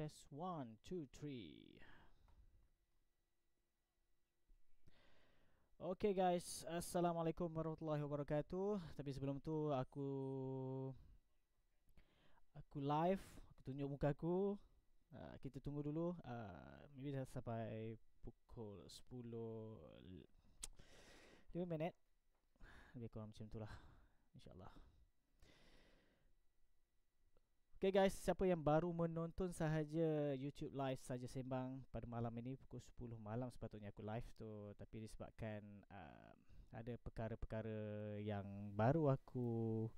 test one two three Okay guys, Assalamualaikum warahmatullahi wabarakatuh Tapi sebelum tu aku Aku live, aku tunjuk muka aku uh, Kita tunggu dulu uh, Maybe dah sampai pukul sepuluh. 5 minit Lebih kurang macam tu lah InsyaAllah Okay guys, siapa yang baru menonton sahaja YouTube live saja sembang pada malam ini pukul 10 malam sepatutnya aku live tu tapi disebabkan uh, ada perkara-perkara yang baru aku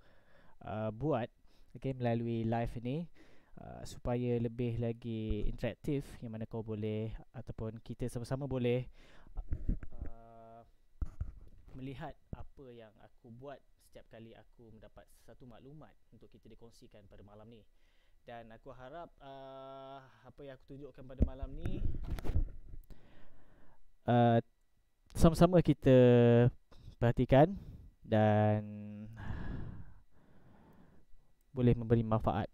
uh, buat okay, melalui live ini uh, supaya lebih lagi interaktif yang mana kau boleh ataupun kita sama-sama boleh uh, melihat apa yang aku buat setiap kali aku mendapat satu maklumat untuk kita dikongsikan pada malam ni dan aku harap uh, apa yang aku tunjukkan pada malam ni uh, sama-sama kita perhatikan dan boleh memberi manfaat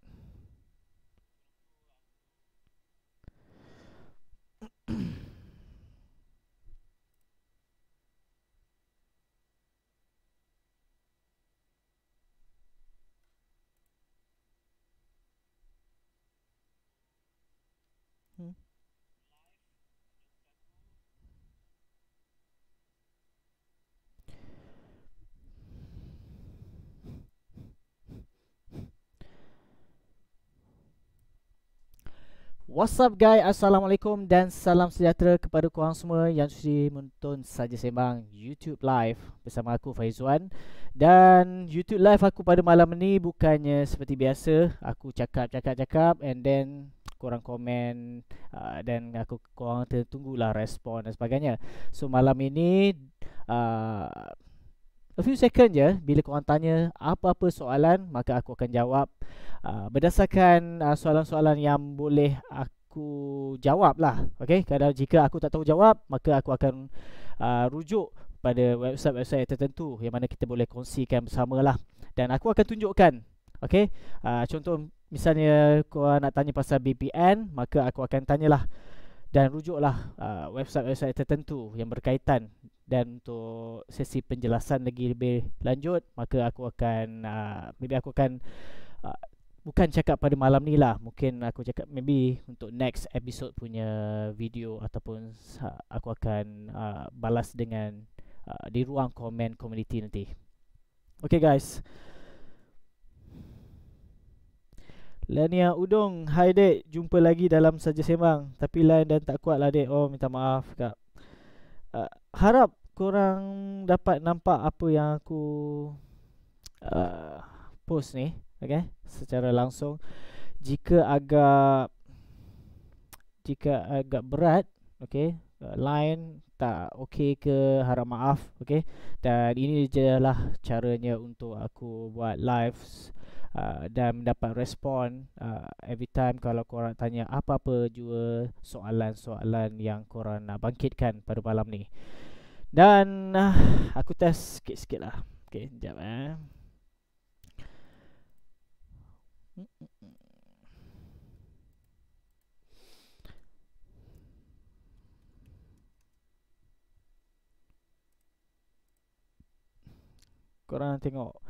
What's up guys, Assalamualaikum dan salam sejahtera kepada korang semua yang sudi menonton Saja Sembang YouTube Live bersama aku Faizwan Dan YouTube Live aku pada malam ni bukannya seperti biasa, aku cakap cakap cakap and then korang komen uh, dan aku korang tertunggulah respon dan sebagainya So malam ini uh, a few second je bila korang tanya apa-apa soalan maka aku akan jawab uh, berdasarkan uh, soalan-soalan yang boleh aku jawab lah okay? kadang jika aku tak tahu jawab maka aku akan uh, rujuk pada website-website tertentu yang mana kita boleh kongsikan bersama lah dan aku akan tunjukkan okay? uh, contoh misalnya kau nak tanya pasal BPN maka aku akan tanyalah dan rujuklah uh, website-website tertentu yang berkaitan dan untuk sesi penjelasan lagi lebih lanjut maka aku akan uh, maybe aku akan uh, bukan cakap pada malam ni lah mungkin aku cakap maybe untuk next episode punya video ataupun uh, aku akan uh, balas dengan uh, di ruang komen community nanti okay guys Lania Udong Hai dek Jumpa lagi dalam Saja Sembang Tapi lain dan tak kuat lah dek Oh minta maaf kak uh, Harap korang dapat nampak apa yang aku uh, post ni okay? Secara langsung Jika agak Jika agak berat okay? Uh, ah, line tak okay ke harap maaf okay? Dan ini je lah caranya untuk aku buat live Uh, dan mendapat respon uh, every time kalau korang tanya apa-apa jua soalan-soalan yang korang nak bangkitkan pada malam ni. Dan uh, aku test sikit-sikit lah. Okay, sekejap eh. Korang tengok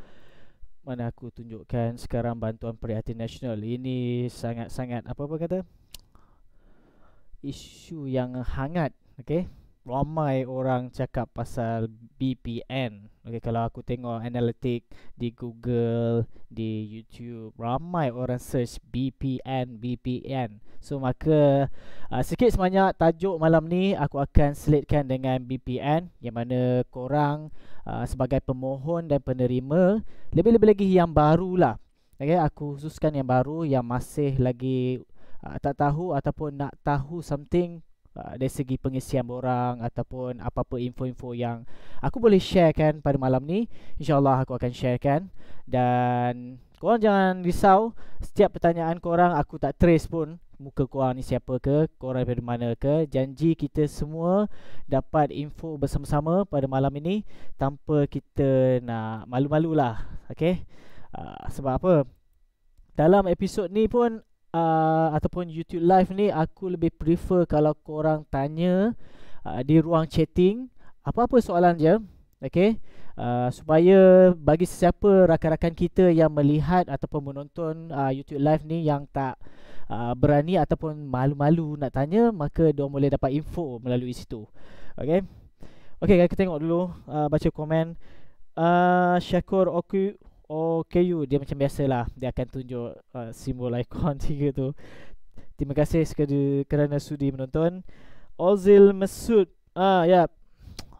mana aku tunjukkan sekarang bantuan prihatin nasional ini sangat-sangat apa apa kata isu yang hangat okey ramai orang cakap pasal BPN okey kalau aku tengok analitik di Google di YouTube ramai orang search BPN BPN so maka uh, sikit sebanyak tajuk malam ni aku akan selitkan dengan BPN yang mana korang Uh, sebagai pemohon dan penerima lebih-lebih lagi yang baru lah. okey aku khususkan yang baru yang masih lagi uh, tak tahu ataupun nak tahu something uh, dari segi pengisian borang ataupun apa-apa info-info yang aku boleh sharekan pada malam ni insyaallah aku akan sharekan dan Korang jangan risau Setiap pertanyaan korang Aku tak trace pun Muka korang ni siapa ke Korang dari mana ke Janji kita semua Dapat info bersama-sama Pada malam ini Tanpa kita nak Malu-malu lah Okay uh, ah, Sebab apa Dalam episod ni pun uh, Ataupun YouTube live ni Aku lebih prefer Kalau korang tanya uh, Di ruang chatting Apa-apa soalan je Okay, uh, ah, supaya bagi sesiapa rakan-rakan kita yang melihat ataupun menonton uh, YouTube live ni yang tak uh, berani ataupun malu-malu nak tanya, maka dia boleh dapat info melalui situ. Okay, okay, kita tengok dulu uh, baca komen. Uh, Syakur Oku Okeyu dia macam biasalah dia akan tunjuk uh, simbol ikon tiga tu. Terima kasih sekali kerana sudi menonton. Ozil Masud Ah, ya. Yep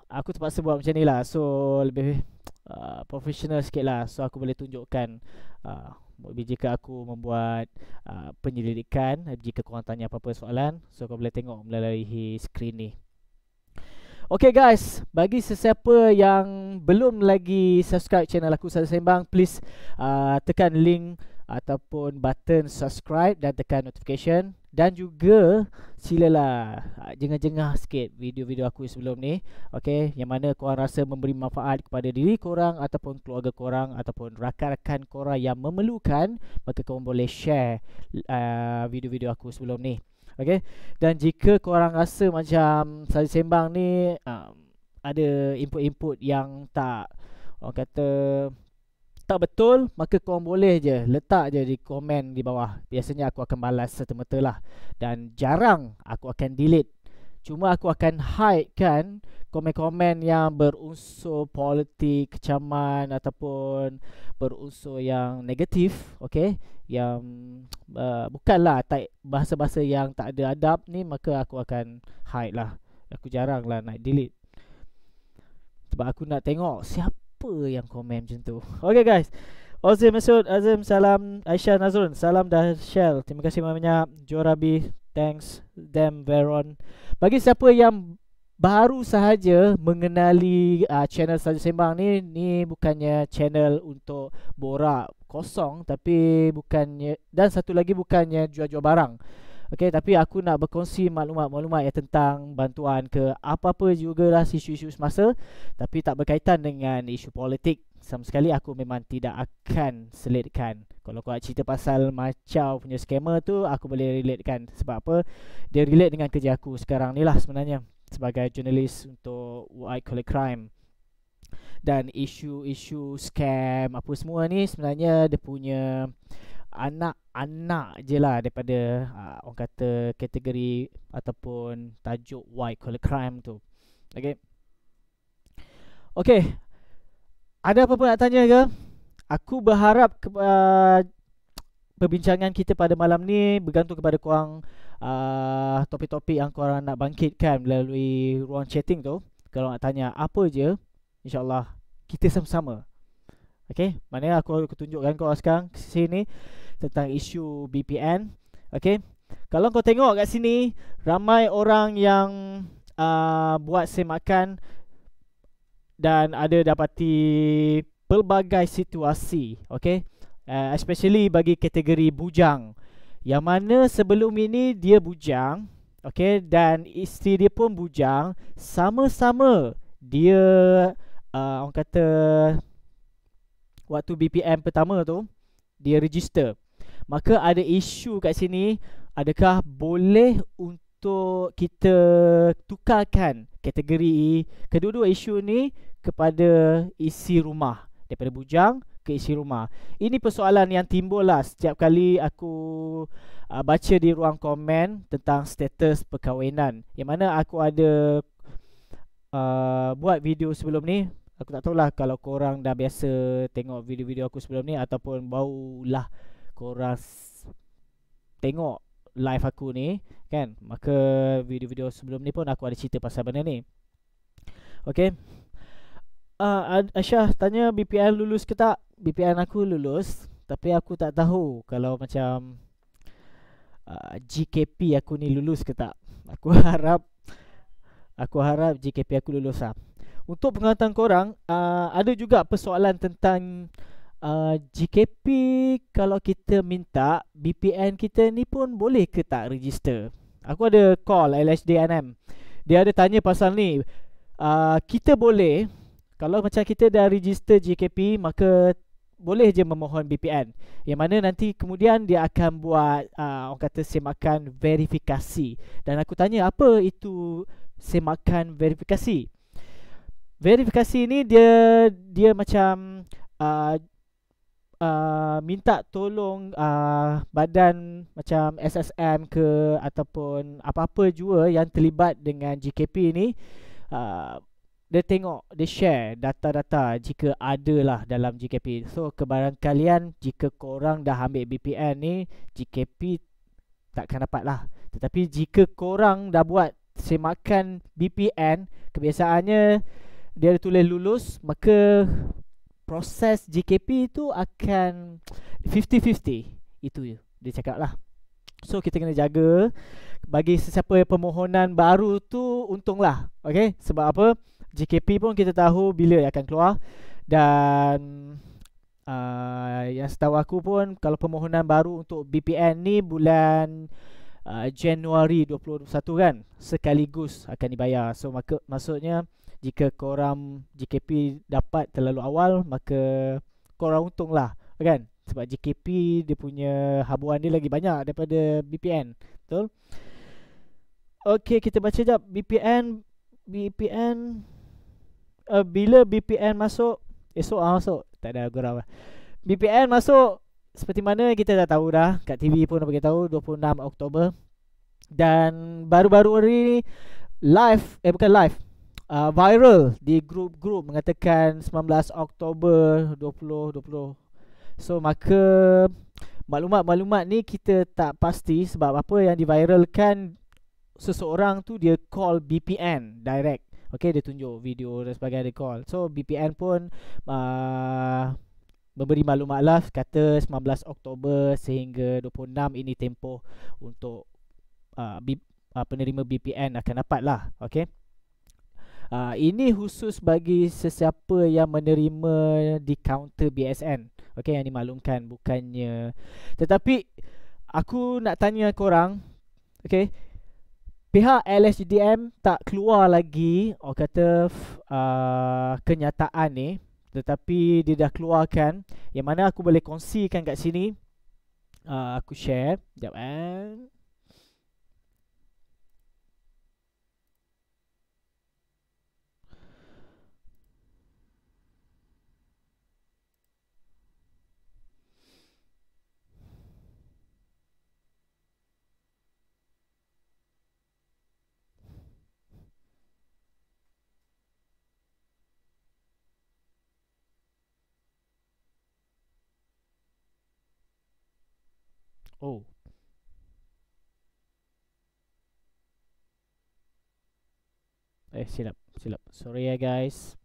aku terpaksa buat macam ni lah So lebih uh, professional sikit lah So aku boleh tunjukkan uh, Jika aku membuat uh, penyelidikan Jika korang tanya apa-apa soalan So kau boleh tengok melalui skrin ni Okay guys, bagi sesiapa yang belum lagi subscribe channel aku Sasa Sembang, please uh, tekan link ataupun button subscribe dan tekan notification dan juga silalah ah, jengah-jengah sikit video-video aku sebelum ni okey yang mana kau rasa memberi manfaat kepada diri kau orang ataupun keluarga kau orang ataupun rakan-rakan korang yang memerlukan maka kau boleh share uh, video-video aku sebelum ni okey dan jika korang rasa macam saya sembang ni uh, ada input-input yang tak orang kata tak betul maka korang boleh je letak je di komen di bawah biasanya aku akan balas serta-merta lah dan jarang aku akan delete cuma aku akan hide kan komen-komen yang berunsur politik kecaman ataupun berunsur yang negatif okay? yang uh, bukanlah tak, bahasa-bahasa yang tak ada adab ni maka aku akan hide lah aku jaranglah nak delete sebab aku nak tengok siapa siapa yang komen macam tu Okay guys Ozil Masud Azim Salam Aisyah Nazrun Salam Dahsyel Terima kasih banyak-banyak Jorabi Thanks Dem Veron Bagi siapa yang baru sahaja mengenali uh, channel Saja Sembang ni ni bukannya channel untuk borak kosong tapi bukannya dan satu lagi bukannya jual-jual barang Okay, tapi aku nak berkongsi maklumat-maklumat ya tentang bantuan ke apa-apa lah isu-isu semasa tapi tak berkaitan dengan isu politik sama sekali aku memang tidak akan selitkan. Kalau kau nak cerita pasal macam punya skema tu, aku boleh relatekan Sebab apa? Dia relate dengan kerja aku sekarang ni lah sebenarnya. Sebagai jurnalis untuk White Collar Crime. Dan isu-isu scam apa semua ni sebenarnya dia punya anak-anak je lah daripada uh, orang kata kategori ataupun tajuk white collar crime tu. Okay. Okay. Ada apa-apa nak tanya ke? Aku berharap ke, uh, perbincangan kita pada malam ni bergantung kepada korang uh, topik-topik yang korang nak bangkitkan melalui ruang chatting tu. Kalau nak tanya apa je, insyaAllah kita sama-sama Okay Mana aku, aku tunjukkan kau sekarang Sini Tentang isu BPN Okay Kalau kau tengok kat sini Ramai orang yang uh, Buat semakan Dan ada dapati Pelbagai situasi Okay uh, Especially bagi kategori bujang Yang mana sebelum ini Dia bujang Okay Dan isteri dia pun bujang Sama-sama Dia uh, Orang kata waktu BPM pertama tu dia register. Maka ada isu kat sini, adakah boleh untuk kita tukarkan kategori kedua-dua isu ni kepada isi rumah daripada bujang ke isi rumah. Ini persoalan yang timbul lah setiap kali aku uh, baca di ruang komen tentang status perkahwinan. Yang mana aku ada uh, buat video sebelum ni Aku tak tahu lah kalau korang dah biasa tengok video-video aku sebelum ni ataupun baulah korang tengok live aku ni kan maka video-video sebelum ni pun aku ada cerita pasal benda ni okey uh, ah, Aisyah tanya BPN lulus ke tak BPN aku lulus tapi aku tak tahu kalau macam uh, ah, GKP aku ni lulus ke tak aku harap aku harap GKP aku lulus ah untuk pengantar korang uh, Ada juga persoalan tentang uh, GKP Kalau kita minta BPN kita ni pun boleh ke tak register Aku ada call LHDNM Dia ada tanya pasal ni uh, Kita boleh Kalau macam kita dah register GKP Maka boleh je memohon BPN Yang mana nanti kemudian dia akan buat uh, Orang kata semakan verifikasi Dan aku tanya apa itu semakan verifikasi verifikasi ni dia dia macam uh, uh, minta tolong uh, badan macam SSM ke ataupun apa-apa jua yang terlibat dengan GKP ni uh, dia tengok, dia share data-data jika ada lah dalam GKP. So kebaran kalian jika korang dah ambil BPN ni, GKP takkan dapat lah. Tetapi jika korang dah buat semakan BPN, kebiasaannya dia ada tulis lulus maka proses JKP tu akan 50-50 itu dia cakap lah so kita kena jaga bagi sesiapa permohonan baru tu untung lah. okey sebab apa JKP pun kita tahu bila akan keluar dan uh, yang setahu aku pun kalau permohonan baru untuk BPN ni bulan uh, Januari 2021 kan sekaligus akan dibayar so maka maksudnya jika korang JKP dapat terlalu awal maka korang untung lah kan sebab JKP dia punya habuan dia lagi banyak daripada BPN betul Okey kita baca jap BPN BPN uh, eh, bila BPN masuk esok ah masuk tak ada gurau lah. BPN masuk seperti mana kita dah tahu dah kat TV pun dah bagi tahu 26 Oktober dan baru-baru ni live eh bukan live uh, viral di grup-grup mengatakan 19 Oktober 2020. So maka maklumat-maklumat ni kita tak pasti sebab apa yang diviralkan seseorang tu dia call BPN direct. Okay dia tunjuk video dan sebagainya dia call. So BPN pun uh, memberi maklumat lah kata 19 Oktober sehingga 26 ini tempoh untuk uh, B, uh, penerima BPN akan dapat lah. Okay. Uh, ini khusus bagi sesiapa yang menerima di kaunter BSN. Okey, yang dimaklumkan bukannya. Tetapi aku nak tanya korang, okey. Pihak LSDM tak keluar lagi orang kata uh, kenyataan ni tetapi dia dah keluarkan yang mana aku boleh kongsikan kat sini uh, aku share jap eh Oh. Eh, silap, silap. Sorry ya eh, guys.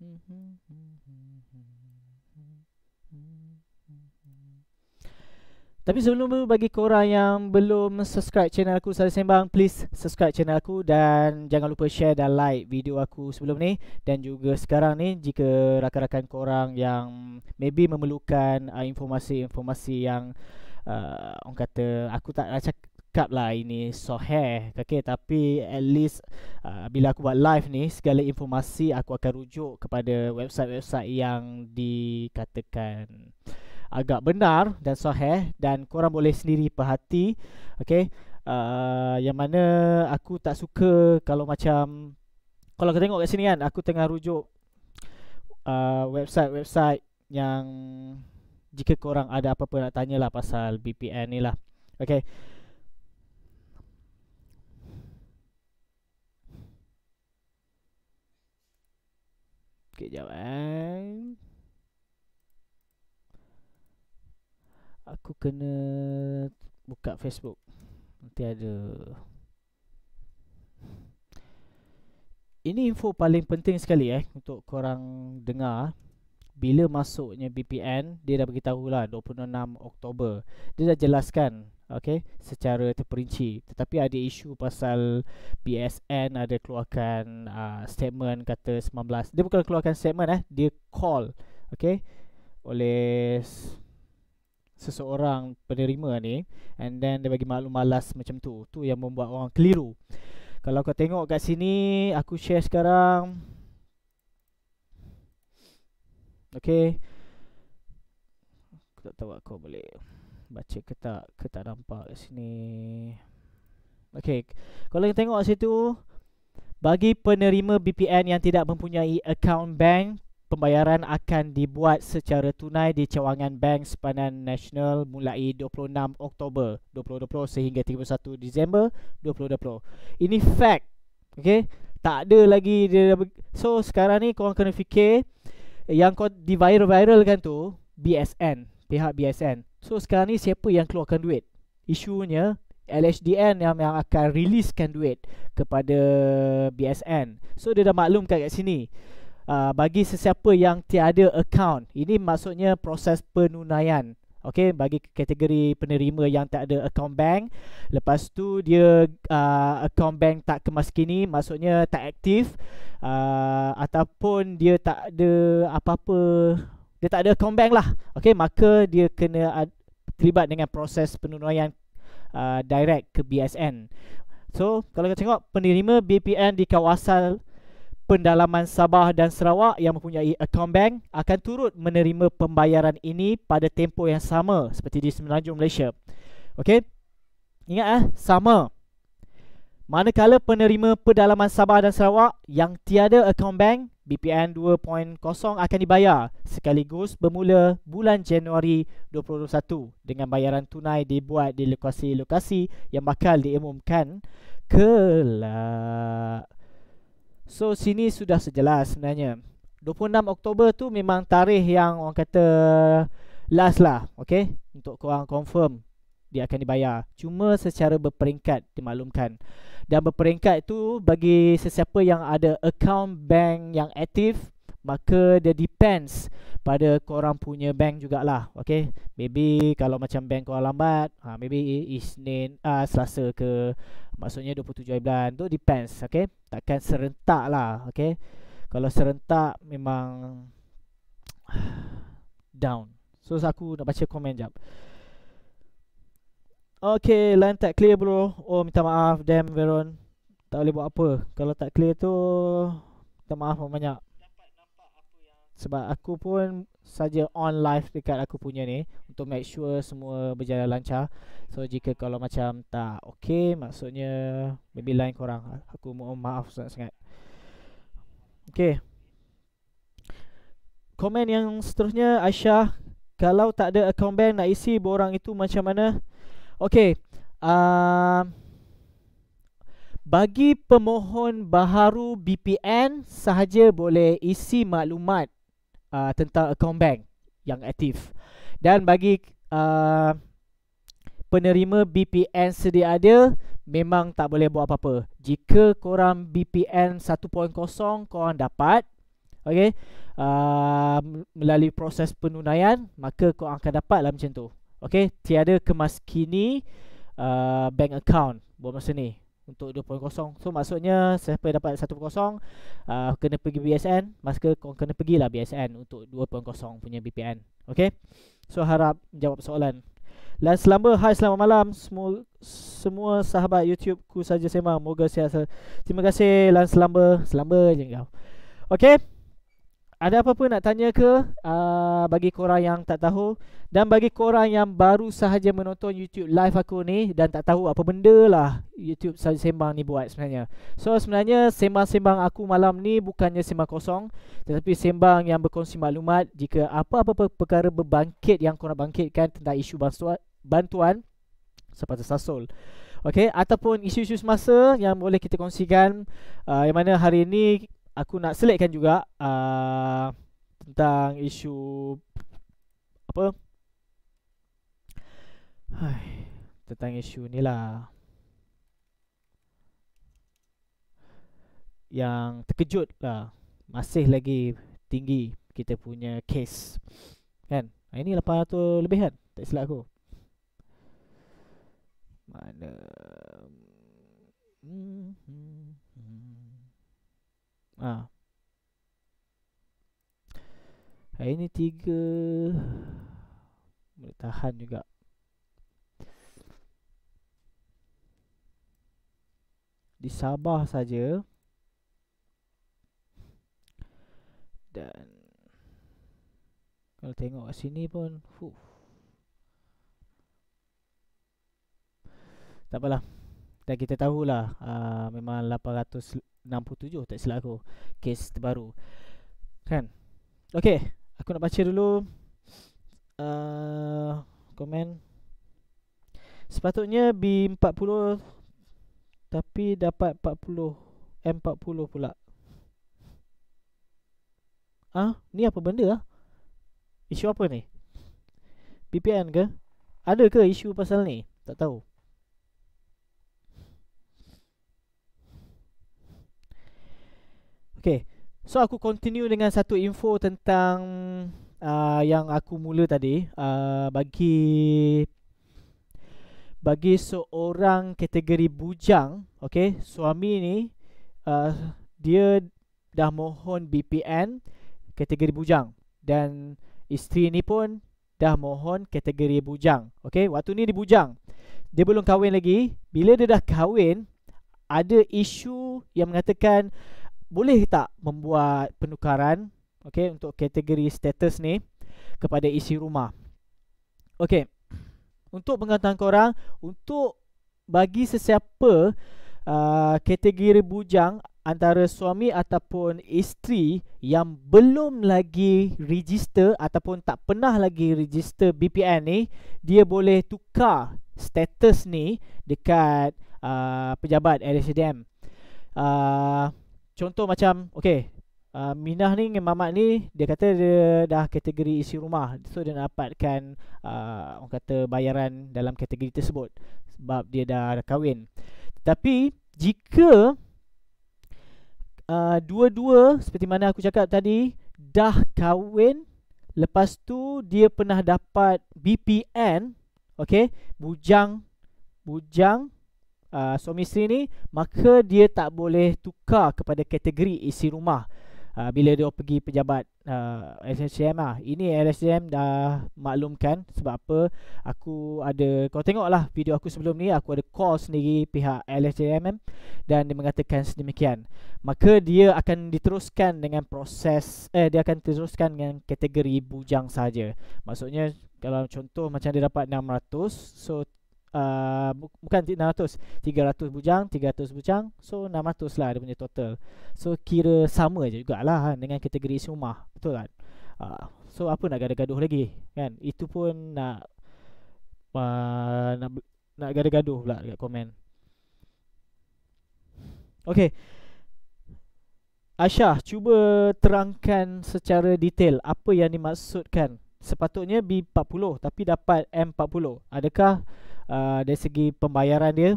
Mm-hmm. Tapi sebelum tu bagi korang yang belum subscribe channel aku Sari Sembang Please subscribe channel aku dan jangan lupa share dan like video aku sebelum ni Dan juga sekarang ni jika rakan-rakan korang yang maybe memerlukan uh, informasi-informasi yang uh, Orang kata aku tak nak cakap lah ini soheh okay, Tapi at least uh, bila aku buat live ni segala informasi aku akan rujuk kepada website-website yang dikatakan agak benar dan sahih eh. dan korang boleh sendiri perhati okey uh, ah, yang mana aku tak suka kalau macam kalau kau tengok kat sini kan aku tengah rujuk uh, ah, website-website yang jika korang ada apa-apa nak tanyalah pasal VPN ni lah okey Okay, jap eh. aku kena buka Facebook. Nanti ada Ini info paling penting sekali eh untuk korang dengar bila masuknya BPN dia dah beritahu lah 26 Oktober dia dah jelaskan okay secara terperinci tetapi ada isu pasal BSN ada keluarkan uh, statement kata 19 dia bukan keluarkan statement eh dia call okay oleh seseorang penerima ni and then dia bagi maklum malas macam tu tu yang membuat orang keliru kalau kau tengok kat sini aku share sekarang okey aku tak tahu aku boleh baca ke tak ke tak nampak kat sini okey kalau kau tengok kat situ bagi penerima BPN yang tidak mempunyai akaun bank Pembayaran akan dibuat secara tunai di cawangan Bank Sepanan Nasional mulai 26 Oktober 2020 sehingga 31 Disember 2020. Ini fact. Okay? Tak ada lagi. So sekarang ni korang kena fikir yang kau di viral viral kan tu BSN. Pihak BSN. So sekarang ni siapa yang keluarkan duit? Isunya LHDN yang, yang akan riliskan duit kepada BSN. So dia dah maklumkan kat sini. Ah, bagi sesiapa yang tiada account ini maksudnya proses penunaian okey bagi kategori penerima yang tak ada account bank lepas tu dia uh, account bank tak kemas kini maksudnya tak aktif uh, ataupun dia tak ada apa-apa dia tak ada account bank lah okey maka dia kena terlibat dengan proses penunaian uh, direct ke BSN. So, kalau kita tengok penerima BPN di kawasan Pendalaman Sabah dan Sarawak yang mempunyai account bank akan turut menerima pembayaran ini pada tempoh yang sama seperti di Semenanjung Malaysia. Okey. Ingat eh, sama. Manakala penerima pendalaman Sabah dan Sarawak yang tiada account bank, BPN 2.0 akan dibayar sekaligus bermula bulan Januari 2021 dengan bayaran tunai dibuat di lokasi-lokasi yang bakal diumumkan kelak. So sini sudah sejelas sebenarnya 26 Oktober tu memang tarikh yang orang kata last lah okay? Untuk korang confirm dia akan dibayar Cuma secara berperingkat dimaklumkan Dan berperingkat tu bagi sesiapa yang ada account bank yang aktif maka dia depends pada korang punya bank jugalah okey maybe kalau macam bank korang lambat ha, maybe Isnin uh, Selasa ke maksudnya 27 hari bulan tu depends okey takkan serentak lah okey kalau serentak memang down so aku nak baca komen jap Okay, line tak clear bro Oh, minta maaf Damn, Veron Tak boleh buat apa Kalau tak clear tu Minta maaf banyak sebab aku pun saja on live dekat aku punya ni untuk make sure semua berjalan lancar. So jika kalau macam tak okey, maksudnya maybe lain korang. Aku mohon maaf sangat-sangat. Okey. Komen yang seterusnya Aisyah, kalau tak ada account bank nak isi borang itu macam mana? Okey. Um, bagi pemohon baharu BPN sahaja boleh isi maklumat uh, tentang account bank yang aktif dan bagi uh, penerima BPN sedia ada memang tak boleh buat apa-apa jika korang BPN 1.0 korang dapat okay? uh, melalui proses penunaian maka korang akan dapat lah macam tu okey tiada kemas kini uh, bank account buat masa ni untuk 2.0 So maksudnya siapa dapat 1.0 uh, Kena pergi BSN Maka kau kena pergilah BSN untuk 2.0 punya BPN Okay So harap jawab soalan Last lumber, hai selamat malam semua semua sahabat YouTube ku saja sema moga sihat. Terima kasih Lance Lumber, selamba je kau. Okay. Ada apa-apa nak tanya ke uh, bagi korang yang tak tahu dan bagi korang yang baru sahaja menonton YouTube live aku ni dan tak tahu apa benda lah YouTube sembang ni buat sebenarnya. So sebenarnya sembang-sembang aku malam ni bukannya sembang kosong tetapi sembang yang berkongsi maklumat jika apa-apa perkara berbangkit yang korang bangkitkan tentang isu bantuan, bantuan sepatutnya sasol. Okay, ataupun isu-isu semasa yang boleh kita kongsikan uh, Yang mana hari ini aku nak selitkan juga uh, tentang isu apa? Hai, tentang isu ni lah yang terkejut lah masih lagi tinggi kita punya case kan ini 800 lebih kan tak silap aku mana hmm, hmm. Ha. Hari ni tiga Boleh tahan juga Di Sabah saja Dan Kalau tengok kat sini pun huh. Tak apalah Dan kita tahulah uh, Memang 800 67 tak silap aku kes terbaru kan okey aku nak baca dulu uh, komen sepatutnya B40 tapi dapat 40 M40 pula ah ha? ni apa benda ah isu apa ni VPN ke ada ke isu pasal ni tak tahu Okay So aku continue dengan satu info tentang uh, Yang aku mula tadi uh, Bagi Bagi seorang kategori bujang Okay Suami ni uh, Dia dah mohon BPN Kategori bujang Dan isteri ni pun Dah mohon kategori bujang Okay Waktu ni di bujang Dia belum kahwin lagi Bila dia dah kahwin Ada isu yang mengatakan boleh tak membuat penukaran okey untuk kategori status ni kepada isi rumah okey untuk pengetahuan korang untuk bagi sesiapa uh, kategori bujang antara suami ataupun isteri yang belum lagi register ataupun tak pernah lagi register BPN ni dia boleh tukar status ni dekat uh, pejabat RSDM uh, Contoh macam Okay uh, Minah ni dengan mamat ni Dia kata dia dah kategori isi rumah So dia dapatkan uh, Orang kata bayaran dalam kategori tersebut Sebab dia dah kahwin Tapi Jika uh, Dua-dua Seperti mana aku cakap tadi Dah kahwin Lepas tu dia pernah dapat BPN Okay Bujang Bujang uh, suami isteri ni maka dia tak boleh tukar kepada kategori isi rumah uh, bila dia pergi pejabat uh, ah, LSM lah. ini LSM dah maklumkan sebab apa aku ada kau tengoklah video aku sebelum ni aku ada call sendiri pihak LSM dan dia mengatakan sedemikian maka dia akan diteruskan dengan proses eh dia akan diteruskan dengan kategori bujang saja maksudnya kalau contoh macam dia dapat 600 so uh, bukan 600 300 bujang 300 bujang so 600 lah dia punya total so kira sama je jugalah kan, dengan kategori rumah betul kan uh, so apa nak gaduh-gaduh lagi kan itu pun nak uh, nak nak gaduh-gaduh pula dekat komen Okay Aisyah, cuba terangkan secara detail apa yang dimaksudkan. Sepatutnya B40 tapi dapat M40. Adakah Ah, dari segi pembayaran dia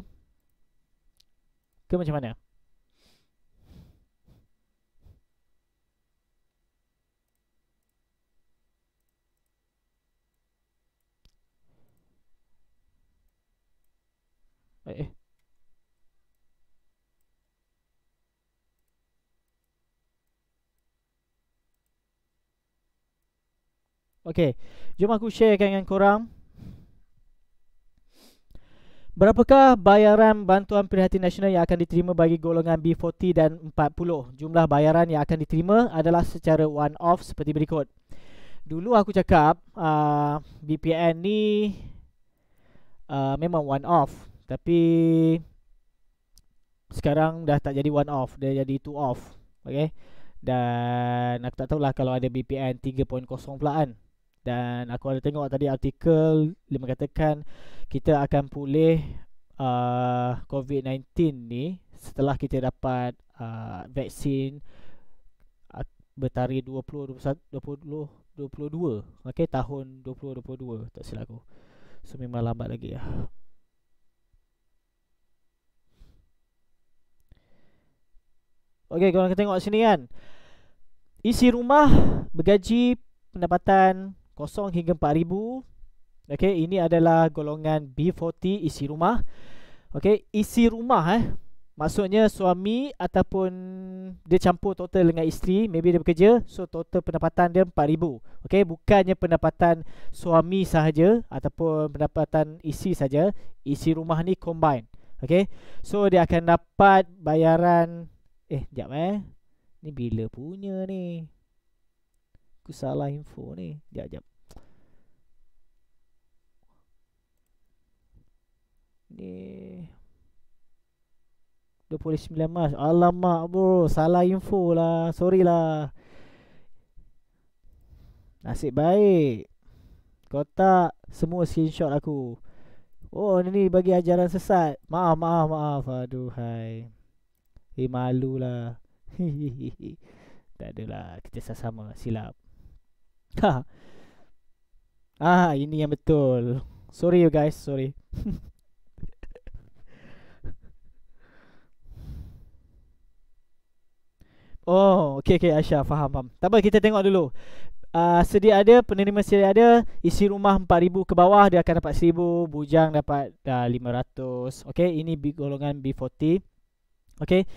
ke macam mana? Eh. eh. Okay, jom aku sharekan dengan korang. Berapakah bayaran bantuan prihatin nasional yang akan diterima bagi golongan B40 dan 40? Jumlah bayaran yang akan diterima adalah secara one-off seperti berikut. Dulu aku cakap uh, BPN ni uh, memang one-off tapi sekarang dah tak jadi one-off, dah jadi two-off. Okay? Dan aku tak lah kalau ada BPN 3.0 pula kan. Dan aku ada tengok tadi artikel, dia mengatakan kita akan pulih uh, COVID-19 ni setelah kita dapat uh, vaksin uh, bertarikh 2022 okay, tahun 2022 tak silap aku so memang lambat lagi lah Okey, korang tengok sini kan. Isi rumah bergaji pendapatan kosong hingga 4,000 Okey, ini adalah golongan B40 isi rumah. Okey, isi rumah eh. Maksudnya suami ataupun dia campur total dengan isteri, maybe dia bekerja, so total pendapatan dia 4000. Okey, bukannya pendapatan suami sahaja ataupun pendapatan isteri saja, isi rumah ni combine. Okey. So dia akan dapat bayaran eh jap eh. Ni bila punya ni? Aku salah info ni. Jap jap. Ni 29 Mac Alamak bro Salah info lah Sorry lah Nasib baik Kau Semua screenshot aku Oh ini ni bagi ajaran sesat Maaf maaf maaf Aduhai Eh malu lah Tak adalah Kita sama-sama Silap Ha Ah ini yang betul Sorry you guys Sorry Oh, okey okey Aisha faham faham. Tak apa kita tengok dulu. Uh, sedia ada penerima sedia ada isi rumah 4000 ke bawah dia akan dapat 1000 bujang dapat uh, 500 okey ini B, golongan B40 okey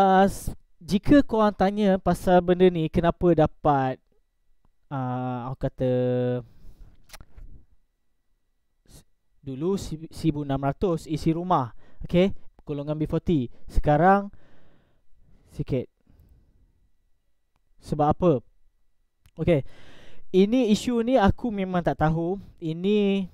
uh, ah, jika korang tanya pasal benda ni kenapa dapat uh, ah, aku kata dulu 1600 isi rumah okey golongan B40 sekarang sikit sebab apa? Okay. Ini isu ni aku memang tak tahu. Ini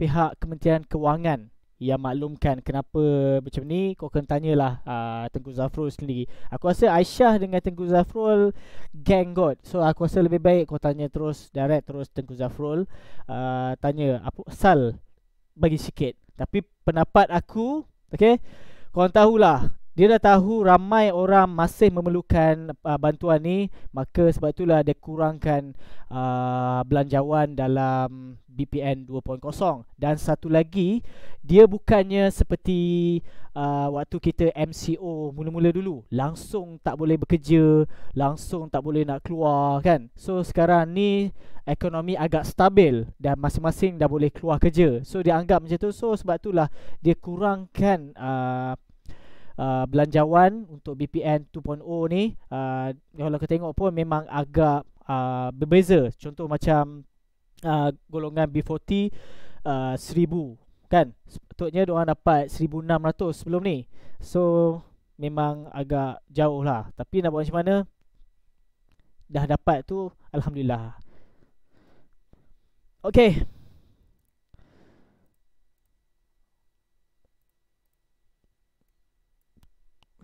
pihak Kementerian Kewangan yang maklumkan kenapa macam ni kau kena tanyalah uh, Tengku Zafrul sendiri. Aku rasa Aisyah dengan Tengku Zafrul gang god. So aku rasa lebih baik kau tanya terus direct terus Tengku Zafrul uh, tanya apa sal bagi sikit. Tapi pendapat aku okey kau tahulah dia dah tahu ramai orang masih memerlukan uh, bantuan ni maka sebab itulah dia kurangkan uh, belanjawan dalam BPN 2.0 dan satu lagi dia bukannya seperti uh, waktu kita MCO mula-mula dulu langsung tak boleh bekerja langsung tak boleh nak keluar kan so sekarang ni ekonomi agak stabil dan masing-masing dah boleh keluar kerja so dia anggap macam tu so sebab itulah dia kurangkan uh, Uh, belanjawan untuk BPN 2.0 ni uh, kalau kita tengok pun memang agak uh, berbeza contoh macam uh, golongan B40 uh, 1000 kan sepatutnya dia orang dapat 1600 sebelum ni so memang agak jauh lah tapi nak buat macam mana dah dapat tu alhamdulillah Okay,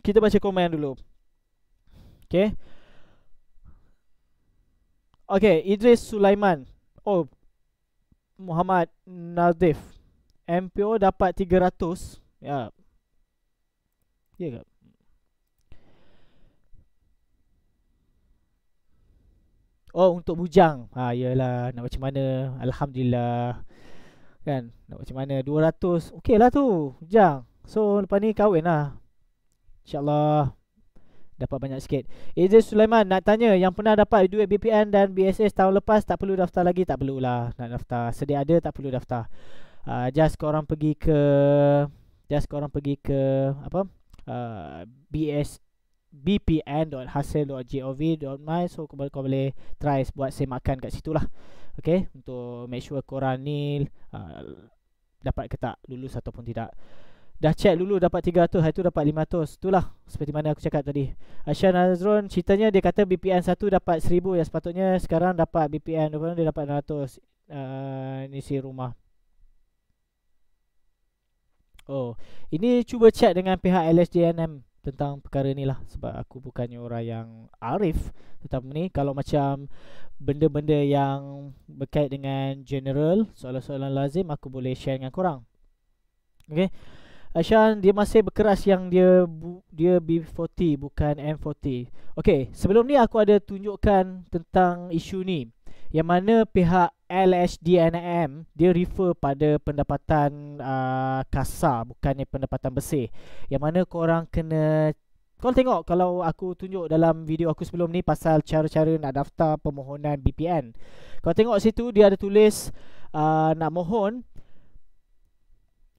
Kita baca komen dulu Okay Okay Idris Sulaiman Oh Muhammad Nazif MPO dapat 300 Ya yeah. Ya yeah. Oh untuk bujang Ha yelah Nak macam mana Alhamdulillah Kan Nak macam mana 200 Okey lah tu Bujang So lepas ni kahwin lah InsyaAllah Dapat banyak sikit Izzy Sulaiman nak tanya Yang pernah dapat duit BPN dan BSS tahun lepas Tak perlu daftar lagi Tak perlu lah nak daftar Sedia ada tak perlu daftar uh, Just korang pergi ke Just korang pergi ke Apa uh, ah, BS bpn.hasil.gov.my So korang, korang boleh try buat semakan kat situ lah Okay Untuk make sure korang ni uh, ah, Dapat ke tak lulus ataupun tidak Dah check dulu dapat 300 Hari tu dapat 500 Itulah Seperti mana aku cakap tadi Aisyah Nazrun Ceritanya dia kata BPN 1 dapat 1000 Yang sepatutnya sekarang dapat BPN Dia dapat 600 uh, ah, si rumah Oh Ini cuba check dengan pihak LSDNM tentang perkara ni lah Sebab aku bukannya orang yang arif Tentang ni Kalau macam Benda-benda yang Berkait dengan general Soalan-soalan lazim Aku boleh share dengan korang Okay Ashan dia masih berkeras yang dia bu, dia B40 bukan M40. Okey, sebelum ni aku ada tunjukkan tentang isu ni yang mana pihak LHDNM dia refer pada pendapatan uh, kasar bukannya pendapatan bersih. Yang mana korang kena kau tengok kalau aku tunjuk dalam video aku sebelum ni pasal cara-cara nak daftar permohonan BPN. Kau tengok situ dia ada tulis uh, nak mohon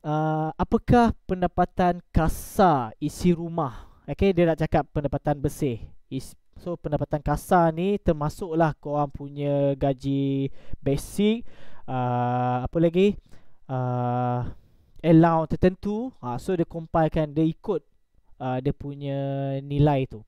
Ah, apakah pendapatan kasar isi rumah? Okay, dia nak cakap pendapatan bersih. Is, so pendapatan kasar ni termasuklah korang punya gaji basic. Uh, apa lagi? Uh, allowance tertentu. Ha, so dia compilekan, dia ikut uh, dia punya nilai tu.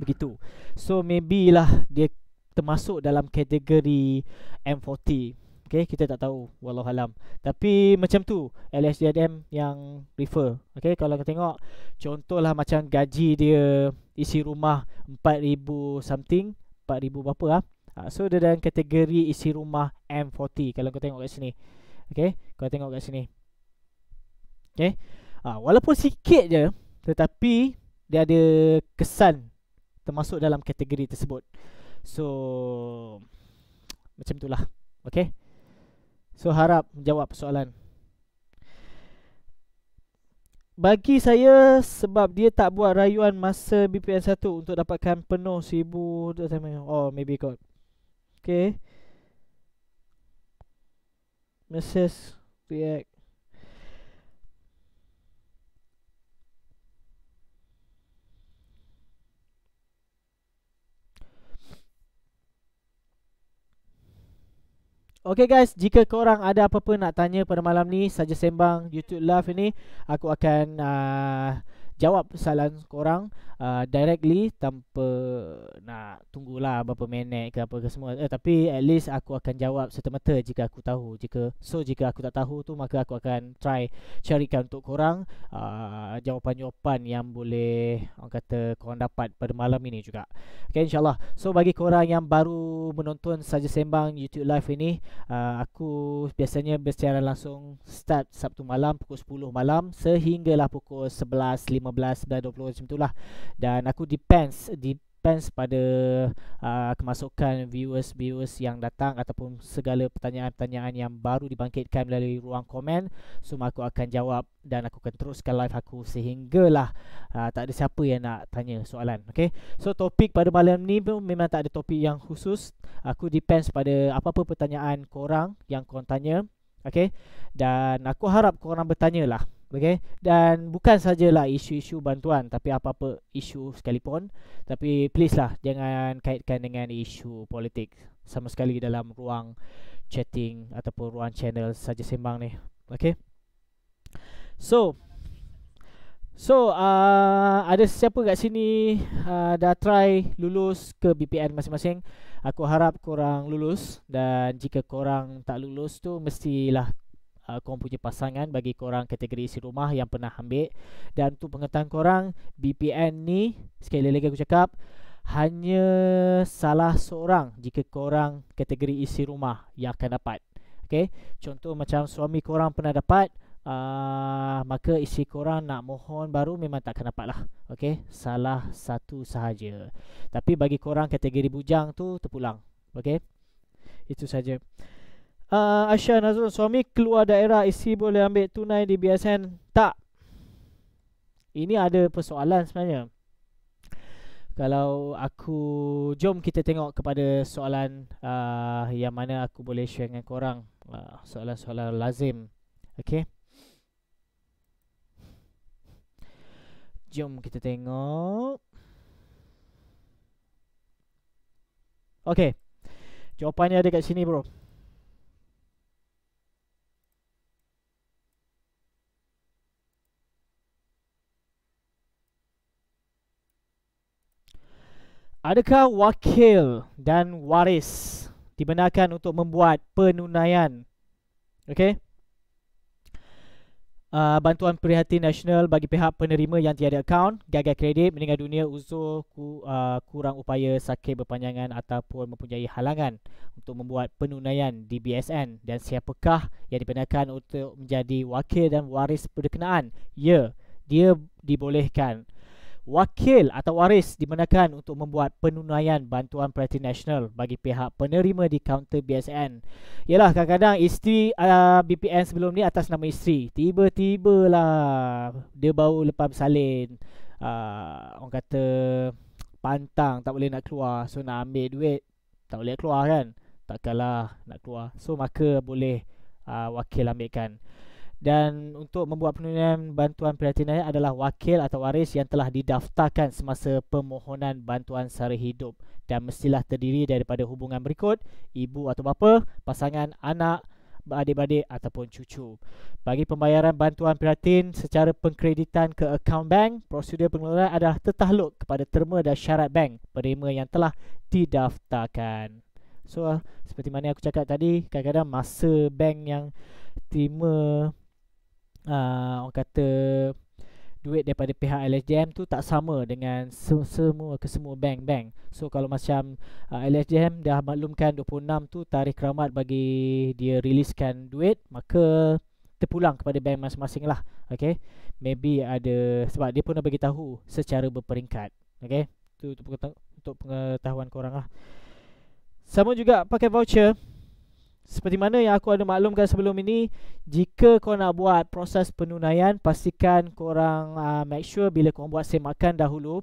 Begitu. So maybe lah dia termasuk dalam kategori M40. Okay, kita tak tahu walau halam. Tapi macam tu LSDM yang refer. Okay, kalau kita tengok contohlah macam gaji dia isi rumah 4000 something, 4000 berapa ah. Ha, so dia dalam kategori isi rumah M40 kalau kita tengok kat sini. Okay, kau tengok kat sini. Okay, ha, walaupun sikit je tetapi dia ada kesan termasuk dalam kategori tersebut. So macam itulah. Okay. So harap jawab soalan Bagi saya sebab dia tak buat rayuan masa BPN 1 untuk dapatkan penuh 1000 Oh maybe kot Okay Mrs. React Okay guys, jika korang ada apa-apa nak tanya pada malam ni, saja sembang YouTube Love ini, aku akan uh, jawab soalan korang uh, directly tanpa nak tunggulah berapa minit ke apa ke semua eh, tapi at least aku akan jawab serta-merta jika aku tahu jika so jika aku tak tahu tu maka aku akan try carikan untuk korang uh, jawapan-jawapan yang boleh orang kata korang dapat pada malam ini juga okey insyaallah so bagi korang yang baru menonton saja sembang YouTube live ini uh, aku biasanya bersiaran langsung start Sabtu malam pukul 10 malam sehinggalah pukul 11.5 sembilan dua macam itulah dan aku depends depends pada uh, kemasukan viewers viewers yang datang ataupun segala pertanyaan pertanyaan yang baru dibangkitkan melalui ruang komen so aku akan jawab dan aku akan teruskan live aku sehinggalah uh, tak ada siapa yang nak tanya soalan Okay. so topik pada malam ni pun memang tak ada topik yang khusus aku depends pada apa-apa pertanyaan korang yang korang tanya Okay. Dan aku harap korang bertanya lah. Okay? Dan bukan sajalah isu-isu bantuan tapi apa-apa isu sekalipun. Tapi please lah jangan kaitkan dengan isu politik sama sekali dalam ruang chatting ataupun ruang channel saja sembang ni. Okay? So, so uh, ada siapa kat sini uh, dah try lulus ke BPN masing-masing? Aku harap korang lulus dan jika korang tak lulus tu mestilah uh, korang punya pasangan bagi korang kategori isi rumah yang pernah ambil dan untuk pengetahuan korang BPN ni sekali lagi aku cakap hanya salah seorang jika korang kategori isi rumah yang akan dapat okey contoh macam suami korang pernah dapat uh, maka isi korang nak mohon baru memang tak akan dapat lah okey salah satu sahaja tapi bagi korang kategori bujang tu terpulang okey itu saja uh, ah, Aisha Nazrul suami keluar daerah isi boleh ambil tunai di BSN tak ini ada persoalan sebenarnya kalau aku jom kita tengok kepada soalan uh, yang mana aku boleh share dengan korang uh, soalan-soalan lazim okey jom kita tengok okey jawapannya ada kat sini bro Adakah wakil dan waris dibenarkan untuk membuat penunaian? Okey. Uh, bantuan prihatin nasional bagi pihak penerima yang tiada akaun, gagal kredit, meninggal dunia, uzur, ku, uh, kurang upaya, sakit berpanjangan ataupun mempunyai halangan untuk membuat penunaian di BSN dan siapakah yang dibenarkan untuk menjadi wakil dan waris berkenaan? Ya, dia dibolehkan wakil atau waris dimenakan untuk membuat penunaian bantuan Perhati Nasional bagi pihak penerima di kaunter BSN. Yalah kadang-kadang isteri uh, BPN sebelum ni atas nama isteri. Tiba-tiba lah dia baru lepas bersalin. Uh, orang kata pantang tak boleh nak keluar. So nak ambil duit tak boleh keluar kan. Takkanlah nak keluar. So maka boleh uh, wakil ambilkan dan untuk membuat penuhian bantuan pihak adalah wakil atau waris yang telah didaftarkan semasa permohonan bantuan sara hidup dan mestilah terdiri daripada hubungan berikut ibu atau bapa pasangan anak adik-beradik ataupun cucu. Bagi pembayaran bantuan piratin secara pengkreditan ke akaun bank, prosedur pengeluaran adalah tertahluk kepada terma dan syarat bank penerima yang telah didaftarkan. So, seperti mana aku cakap tadi, kadang-kadang masa bank yang terima uh, orang kata duit daripada pihak LSJM tu tak sama dengan semua ke semua bank-bank. So kalau macam uh, ah, LSJM dah maklumkan 26 tu tarikh keramat bagi dia riliskan duit, maka terpulang kepada bank masing-masing lah. Okay. Maybe ada sebab dia pun dah bagi tahu secara berperingkat. Okay. Tu untuk pengetahuan korang lah. Sama juga pakai voucher. Seperti mana yang aku ada maklumkan sebelum ini, jika kau nak buat proses penunaian, pastikan korang uh, make sure bila kau buat semakan dahulu,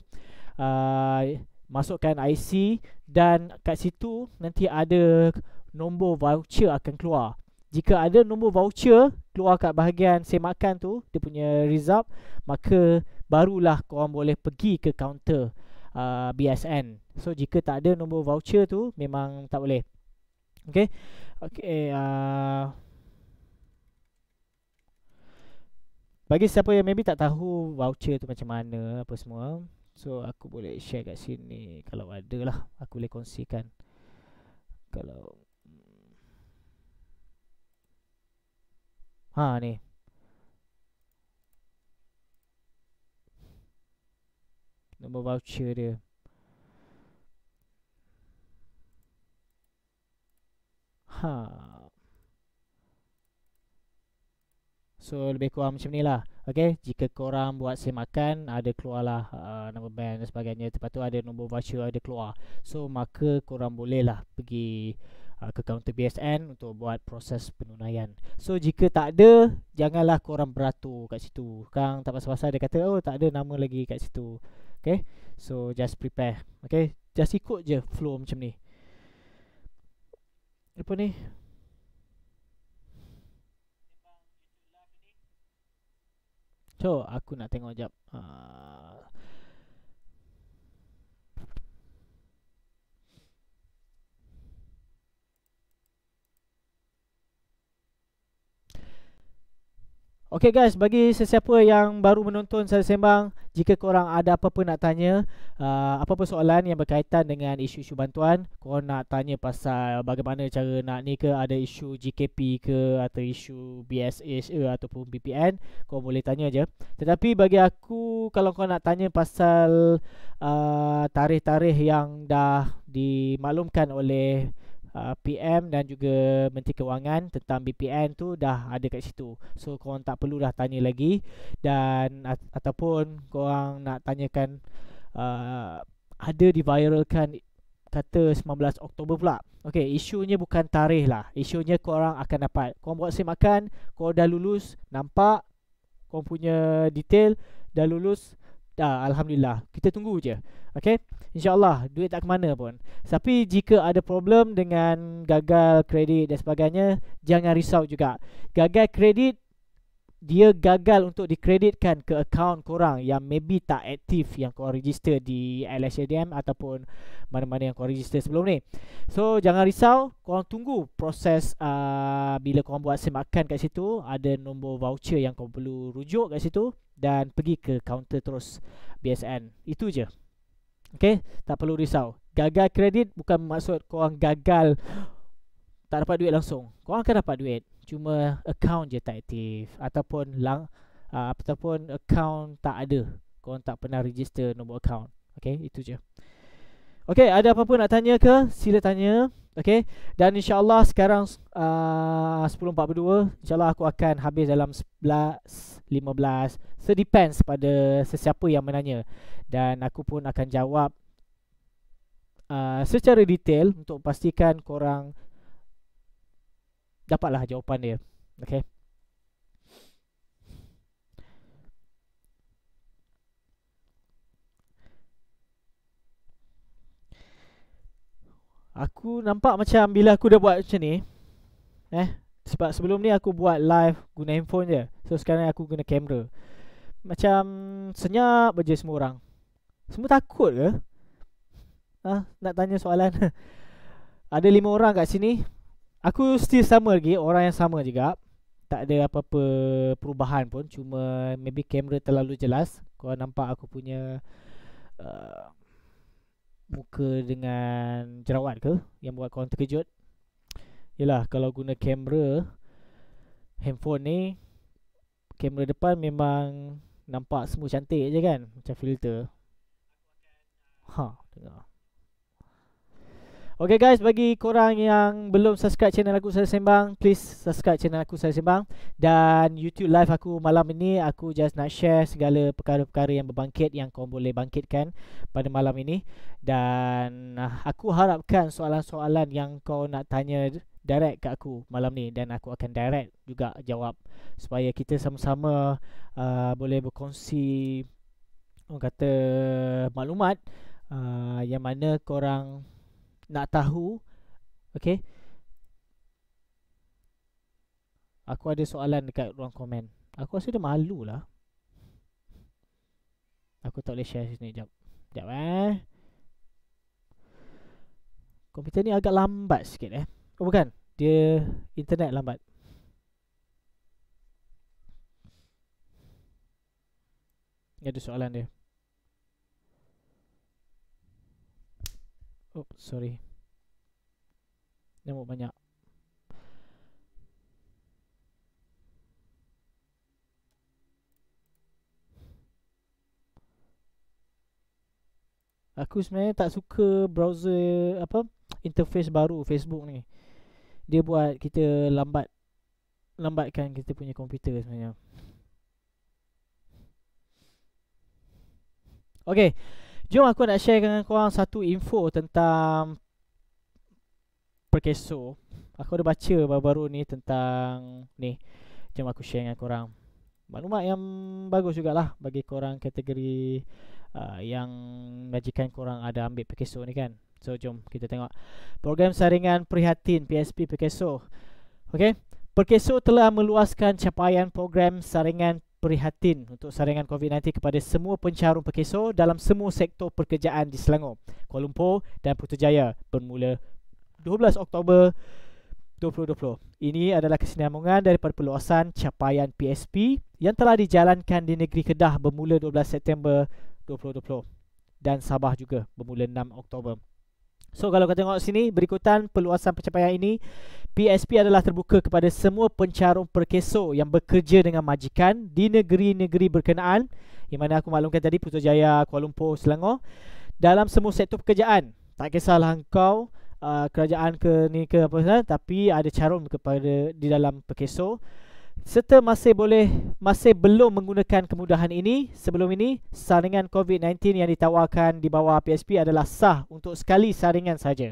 uh, masukkan IC dan kat situ nanti ada nombor voucher akan keluar. Jika ada nombor voucher keluar kat bahagian semakan tu, dia punya result, maka barulah kau boleh pergi ke kaunter uh, ah, BSN. So jika tak ada nombor voucher tu, memang tak boleh. Okay. Okay, uh, bagi siapa yang maybe tak tahu voucher tu macam mana apa semua, so aku boleh share kat sini kalau ada lah, aku boleh kongsikan. Kalau hmm. Ha ni. Nombor voucher dia. Ha. So lebih kurang macam ni lah Okay Jika korang buat semakan Ada keluarlah uh, Nombor band dan sebagainya Lepas tu ada nombor voucher Ada keluar So maka korang boleh lah Pergi uh, Ke counter BSN Untuk buat proses penunaian So jika tak ada Janganlah korang beratur kat situ Kang tak pasal-pasal dia kata Oh tak ada nama lagi kat situ Okay So just prepare Okay Just ikut je flow macam ni apa ni So aku nak tengok jap uh, ah. Okay guys, bagi sesiapa yang baru menonton saya sembang, jika korang ada apa-apa nak tanya uh, Apa-apa soalan yang berkaitan dengan isu-isu bantuan Korang nak tanya pasal bagaimana cara nak ni ke Ada isu GKP ke atau isu BSH ke ataupun BPN kau boleh tanya je Tetapi bagi aku kalau kau nak tanya pasal uh, Tarikh-tarikh yang dah dimaklumkan oleh Uh, PM dan juga Menteri Kewangan tentang BPN tu dah ada kat situ. So korang tak perlu dah tanya lagi dan ataupun korang nak tanyakan uh, ada viralkan kata 19 Oktober pula. Okey, isunya bukan tarikh lah. Isunya korang akan dapat. Korang buat semakan, korang dah lulus, nampak korang punya detail dah lulus dah alhamdulillah kita tunggu je okey insyaallah duit tak ke mana pun tapi jika ada problem dengan gagal kredit dan sebagainya jangan risau juga gagal kredit dia gagal untuk dikreditkan ke akaun korang yang maybe tak aktif yang korang register di LHADM ataupun mana-mana yang korang register sebelum ni. So jangan risau, korang tunggu proses uh, bila korang buat semakan kat situ, ada nombor voucher yang korang perlu rujuk kat situ dan pergi ke kaunter terus BSN. Itu je. Okay, tak perlu risau. Gagal kredit bukan maksud korang gagal tak dapat duit langsung. Korang akan dapat duit. Cuma account je tak aktif. Ataupun lang, uh, ataupun account tak ada. Korang tak pernah register nombor account. Okay, itu je. Okay, ada apa-apa nak tanya ke? Sila tanya. Okay, dan insya Allah sekarang uh, 10.42. Allah aku akan habis dalam 15. So, depends pada sesiapa yang menanya. Dan aku pun akan jawab uh, secara detail untuk pastikan korang dapatlah jawapan dia. Okay. Aku nampak macam bila aku dah buat macam ni eh sebab sebelum ni aku buat live guna handphone je. So sekarang aku guna kamera. Macam senyap je semua orang. Semua takut ke? Ha, nak tanya soalan. Ada lima orang kat sini. Aku still sama lagi Orang yang sama juga Tak ada apa-apa Perubahan pun Cuma Maybe kamera terlalu jelas Kau nampak aku punya uh, Muka dengan Jerawat ke Yang buat kau terkejut Yelah Kalau guna kamera Handphone ni Kamera depan memang Nampak semua cantik je kan Macam filter Ha Tengok Okay guys, bagi korang yang belum subscribe channel aku Saya Sembang Please subscribe channel aku Saya Sembang Dan YouTube live aku malam ini Aku just nak share segala perkara-perkara yang berbangkit Yang korang boleh bangkitkan pada malam ini Dan ah, aku harapkan soalan-soalan yang kau nak tanya direct ke aku malam ni Dan aku akan direct juga jawab Supaya kita sama-sama uh, boleh berkongsi Orang kata maklumat uh, Yang mana korang nak tahu okey aku ada soalan dekat ruang komen aku rasa dia malu lah aku tak boleh share sini jap jap eh komputer ni agak lambat sikit eh oh bukan dia internet lambat ada soalan dia Oh, sorry. Nyamuk banyak. Aku sebenarnya tak suka browser apa interface baru Facebook ni. Dia buat kita lambat lambatkan kita punya komputer sebenarnya. Okay. Jom aku nak share dengan korang satu info tentang Perkeso. Aku ada baca baru-baru ni tentang ni. Jom aku share dengan korang. Maklumat yang bagus jugalah bagi korang kategori uh, yang majikan korang ada ambil Perkeso ni kan. So jom kita tengok. Program saringan prihatin PSP Perkeso. Okay. Perkeso telah meluaskan capaian program saringan prihatin untuk saringan COVID-19 kepada semua pencarum perkeso dalam semua sektor pekerjaan di Selangor, Kuala Lumpur dan Putrajaya bermula 12 Oktober 2020. Ini adalah kesinambungan daripada perluasan capaian PSP yang telah dijalankan di negeri Kedah bermula 12 September 2020 dan Sabah juga bermula 6 Oktober 2020. So kalau kau tengok sini berikutan peluasan pencapaian ini PSP adalah terbuka kepada semua pencarum perkeso yang bekerja dengan majikan di negeri-negeri berkenaan Di mana aku maklumkan tadi Putrajaya, Kuala Lumpur, Selangor dalam semua sektor pekerjaan. Tak kisahlah kau uh, kerajaan ke ni ke apa sahaja tapi ada carum kepada di dalam perkeso serta masih boleh masih belum menggunakan kemudahan ini sebelum ini saringan COVID-19 yang ditawarkan di bawah PSP adalah sah untuk sekali saringan saja.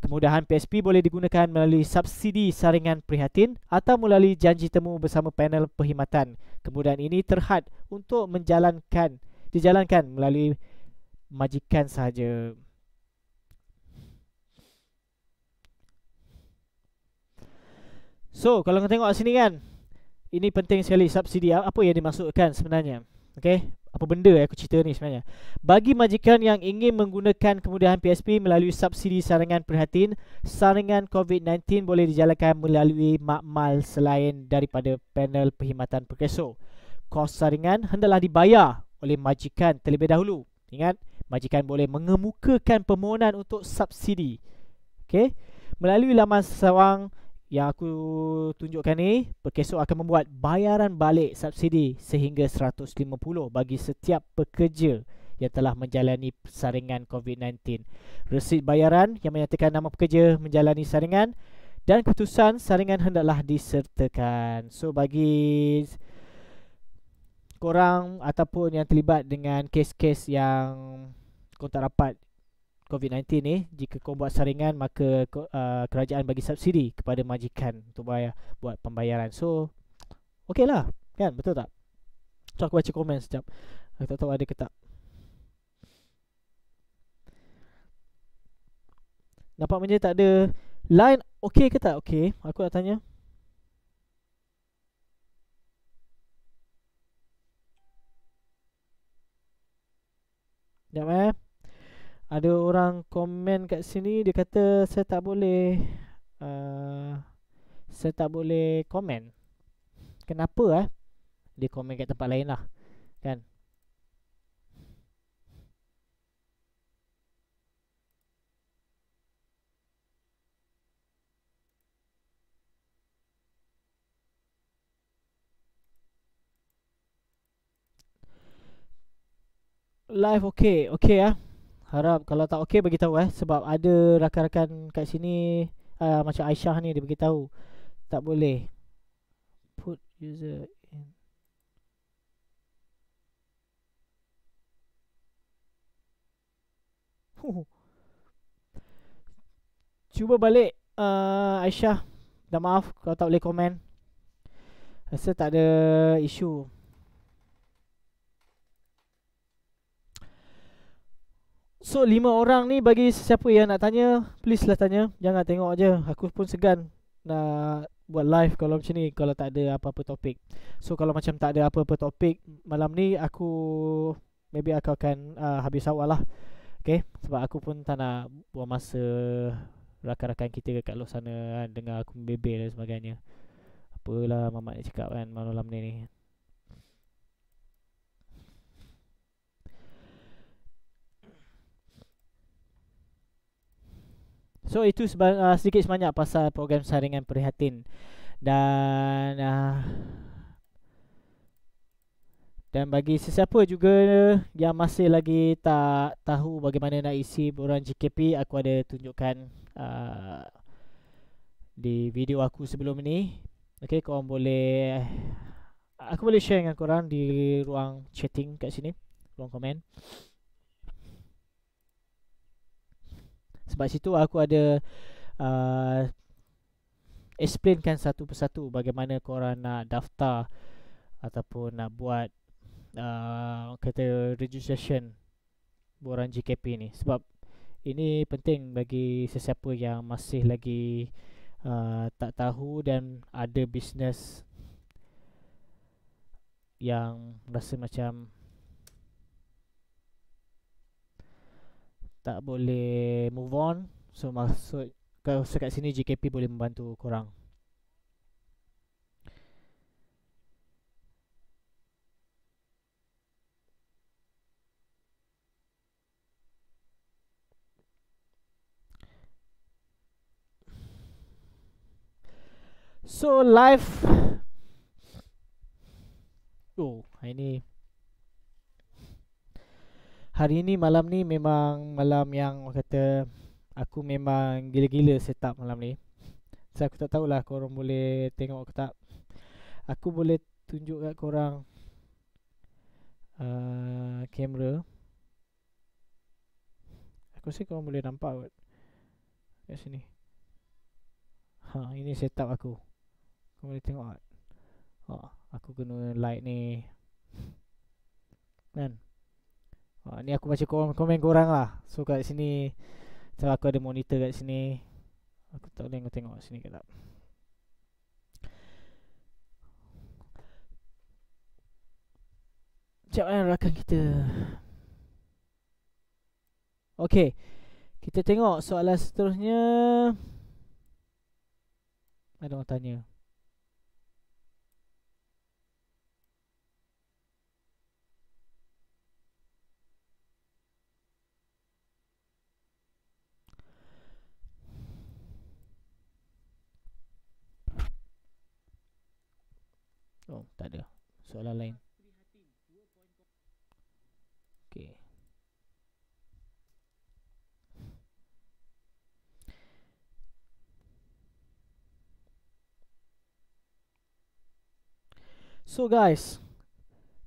Kemudahan PSP boleh digunakan melalui subsidi saringan prihatin atau melalui janji temu bersama panel perkhidmatan. Kemudahan ini terhad untuk menjalankan dijalankan melalui majikan saja. So, kalau kau tengok sini kan, ini penting sekali subsidi apa yang dimaksudkan sebenarnya okey apa benda aku cerita ni sebenarnya bagi majikan yang ingin menggunakan kemudahan PSP melalui subsidi saringan perhatian saringan COVID-19 boleh dijalankan melalui makmal selain daripada panel perkhidmatan perkeso kos saringan hendaklah dibayar oleh majikan terlebih dahulu ingat majikan boleh mengemukakan permohonan untuk subsidi okey melalui laman sawang yang aku tunjukkan ni Perkesok akan membuat bayaran balik subsidi sehingga 150 bagi setiap pekerja yang telah menjalani saringan COVID-19. Resit bayaran yang menyatakan nama pekerja menjalani saringan dan keputusan saringan hendaklah disertakan. So bagi korang ataupun yang terlibat dengan kes-kes yang kau tak rapat COVID-19 ni jika kau buat saringan maka uh, kerajaan bagi subsidi kepada majikan untuk bayar buat pembayaran. So okay lah kan betul tak? So aku baca komen sekejap. Aku tak tahu ada ke tak. Nampak macam tak ada line okay ke tak? Okay. Aku nak tanya. Sekejap eh ada orang komen kat sini dia kata saya tak boleh uh, saya tak boleh komen kenapa eh dia komen kat tempat lain lah kan Live okay, okay ah. Eh? Harap kalau tak okey bagi tahu eh sebab ada rakan-rakan kat sini uh, macam Aisyah ni dia bagi tahu tak boleh put user in Cuba balik uh, Aisyah dah maaf kalau tak boleh komen rasa tak ada isu So lima orang ni bagi sesiapa yang nak tanya Please lah tanya Jangan tengok je Aku pun segan Nak buat live kalau macam ni Kalau tak ada apa-apa topik So kalau macam tak ada apa-apa topik Malam ni aku Maybe aku akan uh, habis awal lah Okay Sebab aku pun tak nak buang masa Rakan-rakan kita dekat luar sana kan, Dengar aku membebel dan sebagainya Apalah mamat ni cakap kan malam ni ni So itu seba- uh, sedikit sebanyak pasal program saringan prihatin dan uh, dan bagi sesiapa juga yang masih lagi tak tahu bagaimana nak isi borang JKP, aku ada tunjukkan uh, di video aku sebelum ini. Okay, kau boleh aku boleh share dengan korang di ruang chatting kat sini ruang komen Sebab situ aku ada uh, explainkan satu persatu bagaimana korang nak daftar ataupun nak buat uh, kata registration borang JKP ni sebab ini penting bagi sesiapa yang masih lagi uh, tak tahu dan ada bisnes yang rasa macam tak boleh move on so maksud kalau sekat sini JKP boleh membantu korang So life Oh, hari ni hari ni malam ni memang malam yang orang kata aku memang gila-gila set up malam ni. So aku tak tahulah korang boleh tengok ke tak. Aku boleh tunjuk kat korang uh, kamera. Aku rasa korang boleh nampak kot. Kat sini. Ha, ini set up aku. Korang boleh tengok kat. Ha, aku guna light ni. Kan? uh, Ni aku baca komen, komen korang lah So kat sini Sebab aku ada monitor kat sini Aku tak boleh tengok sini ke tak Macam mana rakan kita Okay Kita tengok soalan seterusnya Ada orang tanya Oh, tak ada. Soalan lain. Okay. So guys,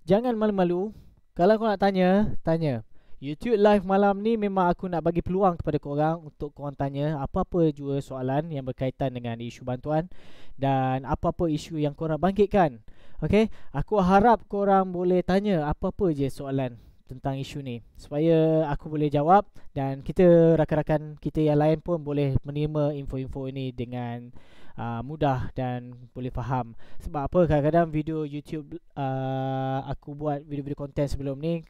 jangan malu-malu. Kalau kau nak tanya, tanya. YouTube live malam ni memang aku nak bagi peluang kepada korang untuk korang tanya apa-apa jua soalan yang berkaitan dengan isu bantuan dan apa-apa isu yang korang bangkitkan. Okay, aku harap korang boleh tanya apa-apa je soalan tentang isu ni supaya aku boleh jawab dan kita rakan-rakan kita yang lain pun boleh menerima info-info ini dengan uh, mudah dan boleh faham sebab apa kadang-kadang video YouTube uh, aku buat video-video konten sebelum ni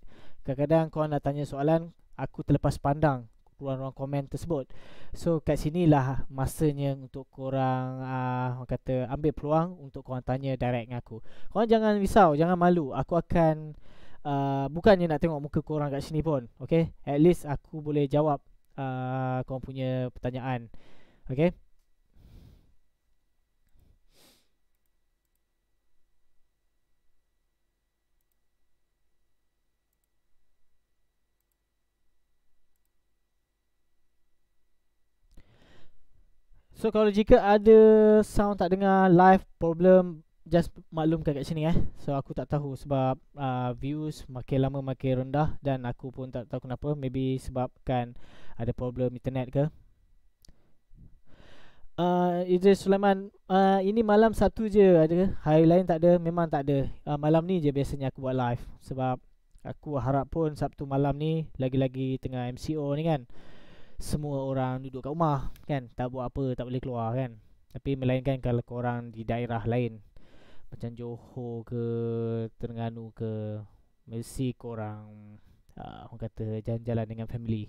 kadang-kadang kau nak tanya soalan aku terlepas pandang ruang-ruang komen tersebut so kat sinilah masanya untuk korang uh, orang kata ambil peluang untuk korang tanya direct dengan aku korang jangan risau jangan malu aku akan Uh, bukannya nak tengok muka korang kat sini pun Okay At least aku boleh jawab uh, Korang punya pertanyaan Okay So kalau jika ada sound tak dengar live problem just maklumkan kat sini eh. So aku tak tahu sebab uh, views makin lama makin rendah dan aku pun tak tahu kenapa maybe sebabkan ada problem internet ke. Uh, Idris Sulaiman uh, Ini malam satu je ada Hari lain tak ada Memang tak ada uh, Malam ni je biasanya aku buat live Sebab Aku harap pun Sabtu malam ni Lagi-lagi tengah MCO ni kan semua orang duduk kat rumah kan tak buat apa tak boleh keluar kan tapi melainkan kalau orang di daerah lain macam Johor ke Terengganu ke mesti korang uh, orang kata jalan-jalan dengan family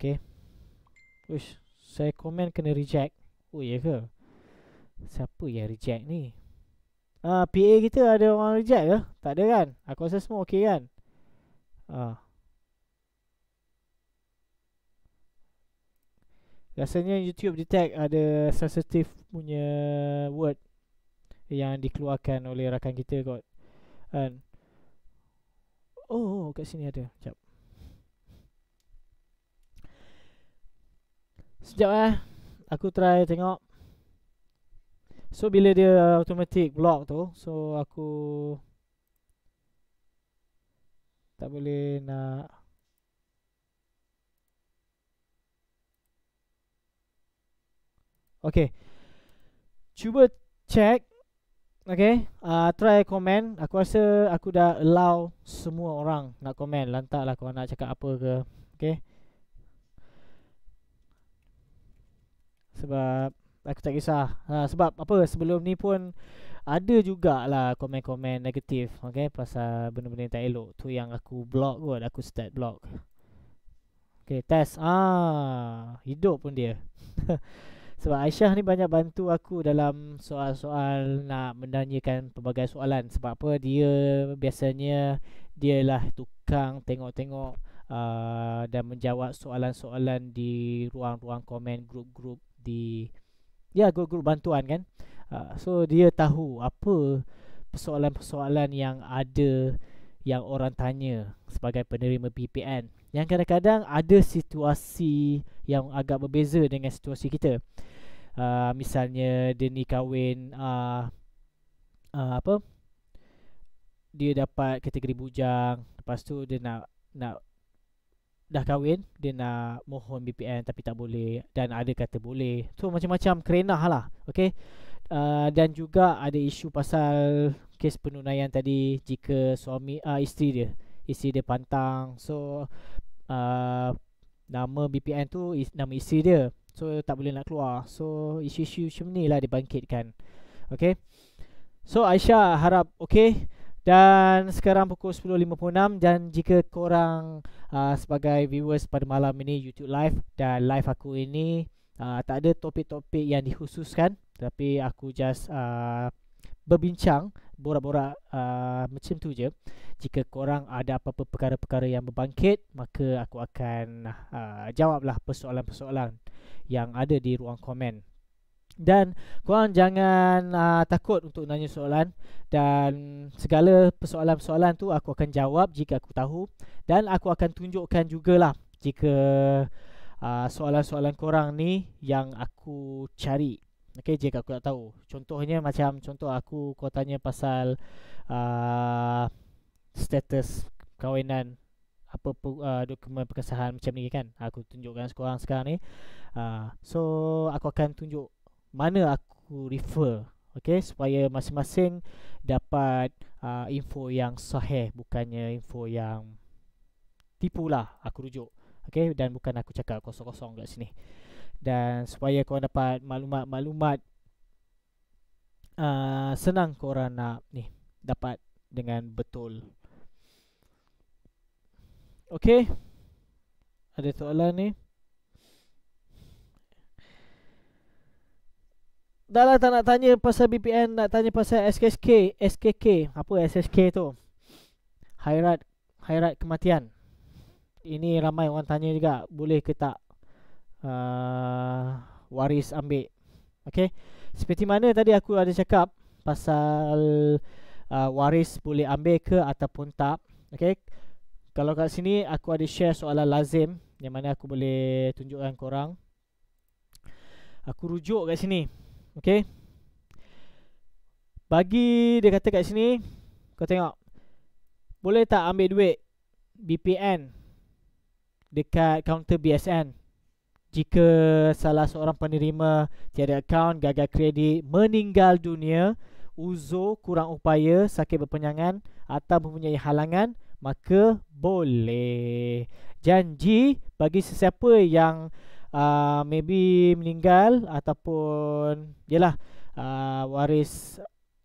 okey wish saya komen kena reject oh ya ke siapa yang reject ni uh, ah, PA kita ada orang reject ke tak ada kan aku rasa semua okey kan ah uh. Rasanya YouTube detect ada sensitive punya word yang dikeluarkan oleh rakan kita kot. Kan. Oh, oh, kat sini ada. Sekejap. Sekejap eh. Aku try tengok. So, bila dia automatic block tu. So, aku... Tak boleh nak... Okay Cuba check Okay uh, Try komen Aku rasa aku dah allow semua orang nak komen Lantak lah korang nak cakap apa ke Okay Sebab aku tak kisah ha, Sebab apa sebelum ni pun ada jugalah komen-komen negatif Okay pasal benda-benda yang tak elok Tu yang aku block kot aku start block Okay test ah Hidup pun dia Sebab Aisyah ni banyak bantu aku dalam soal-soal nak menanyakan pelbagai soalan. Sebab apa dia biasanya dia lah tukang tengok-tengok uh, dan menjawab soalan-soalan di ruang-ruang komen grup-grup di ya grup-grup bantuan kan. Uh, so dia tahu apa persoalan-persoalan yang ada yang orang tanya sebagai penerima BPN. Yang kadang-kadang ada situasi yang agak berbeza dengan situasi kita uh, misalnya dia ni kahwin uh, uh, apa dia dapat kategori bujang lepas tu dia nak nak dah kahwin dia nak mohon BPN tapi tak boleh dan ada kata boleh So macam-macam kerenah lah okay. uh, dan juga ada isu pasal kes penunaian tadi jika suami uh, isteri dia isteri dia pantang so uh, nama BPN tu is, nama isteri dia So tak boleh nak keluar So isu-isu macam ni lah dibangkitkan Okay So Aisyah harap okay Dan sekarang pukul 10.56 Dan jika korang uh, sebagai viewers pada malam ini YouTube live dan live aku ini uh, Tak ada topik-topik yang dikhususkan Tapi aku just uh, berbincang borak-borak uh, macam tu je. Jika korang ada apa-apa perkara-perkara yang berbangkit, maka aku akan uh, jawablah persoalan-persoalan yang ada di ruang komen dan korang jangan uh, takut untuk nanya soalan dan segala persoalan-persoalan tu aku akan jawab jika aku tahu dan aku akan tunjukkan jugalah jika uh, soalan-soalan korang ni yang aku cari okey jika aku tak tahu contohnya macam contoh aku kau tanya pasal uh, status kawinan apa uh, dokumen perkesahan macam ni kan aku tunjukkan sekarang sekarang ni uh, so aku akan tunjuk mana aku refer okey supaya masing-masing dapat uh, info yang sahih bukannya info yang tipu lah aku rujuk okey dan bukan aku cakap kosong-kosong kat sini dan supaya kau dapat maklumat-maklumat uh, senang kau orang nak ni dapat dengan betul Okey. Ada soalan ni? Dah lah tak nak tanya pasal BPN, nak tanya pasal SKK, SKK. Apa SSK tu? Hairat, hairat kematian. Ini ramai orang tanya juga, boleh ke tak uh, waris ambil. Okey. Seperti mana tadi aku ada cakap pasal uh, waris boleh ambil ke ataupun tak. Okey. Kalau kat sini aku ada share soalan lazim yang mana aku boleh tunjukkan korang. Aku rujuk kat sini. Okey. Bagi dia kata kat sini kau tengok. Boleh tak ambil duit BPN dekat kaunter BSN? Jika salah seorang penerima tiada akaun, gagal kredit, meninggal dunia, uzur, kurang upaya, sakit berpenyangan atau mempunyai halangan maka boleh janji bagi sesiapa yang uh, maybe meninggal ataupun yalah uh, waris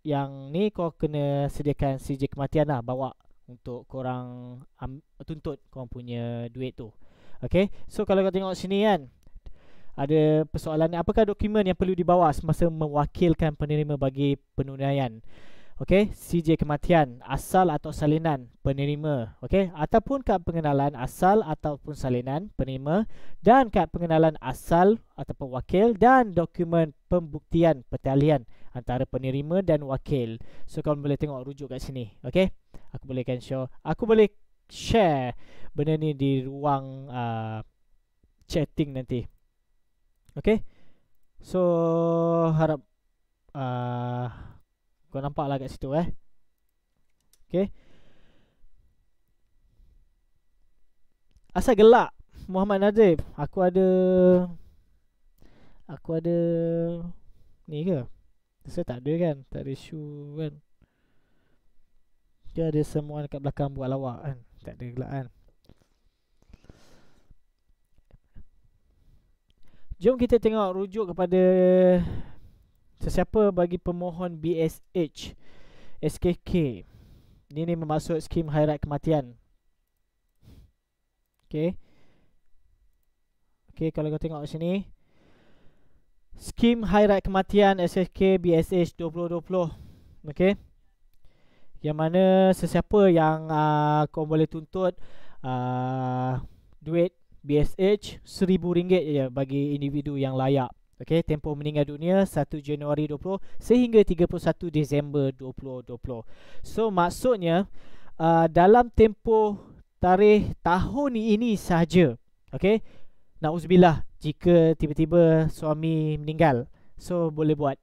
yang ni kau kena sediakan CJ kematian lah bawa untuk korang um, tuntut korang punya duit tu Okay So kalau kau tengok sini kan Ada persoalan ni Apakah dokumen yang perlu dibawa Semasa mewakilkan penerima bagi penunaian Okey, CJ kematian, asal atau salinan penerima. Okey, ataupun kad pengenalan asal ataupun salinan penerima dan kad pengenalan asal ataupun wakil dan dokumen pembuktian pertalian antara penerima dan wakil. So kau boleh tengok rujuk kat sini. Okey. Aku boleh kan show. Aku boleh share benda ni di ruang uh, chatting nanti. Okey. So harap uh, kau nampak lah kat situ eh Okay Asal gelak Muhammad Nazib Aku ada Aku ada Ni ke Saya tak ada kan Tak ada shoe kan Dia ada semua dekat belakang buat lawak kan Tak ada gelak kan Jom kita tengok rujuk kepada Sesiapa bagi pemohon BSH SKK Ini ni memaksud skim hairat kematian Okay Okay kalau kau tengok sini Skim hairat kematian SKK BSH 2020 Okay Yang mana sesiapa yang uh, kau boleh tuntut uh, Duit BSH RM1,000 je bagi individu yang layak Okey, tempoh meninggal dunia 1 Januari 20 sehingga 31 Disember 2020. So maksudnya uh, dalam tempoh tarikh tahun ini sahaja. Okey. Nauzubillah jika tiba-tiba suami meninggal. So boleh buat.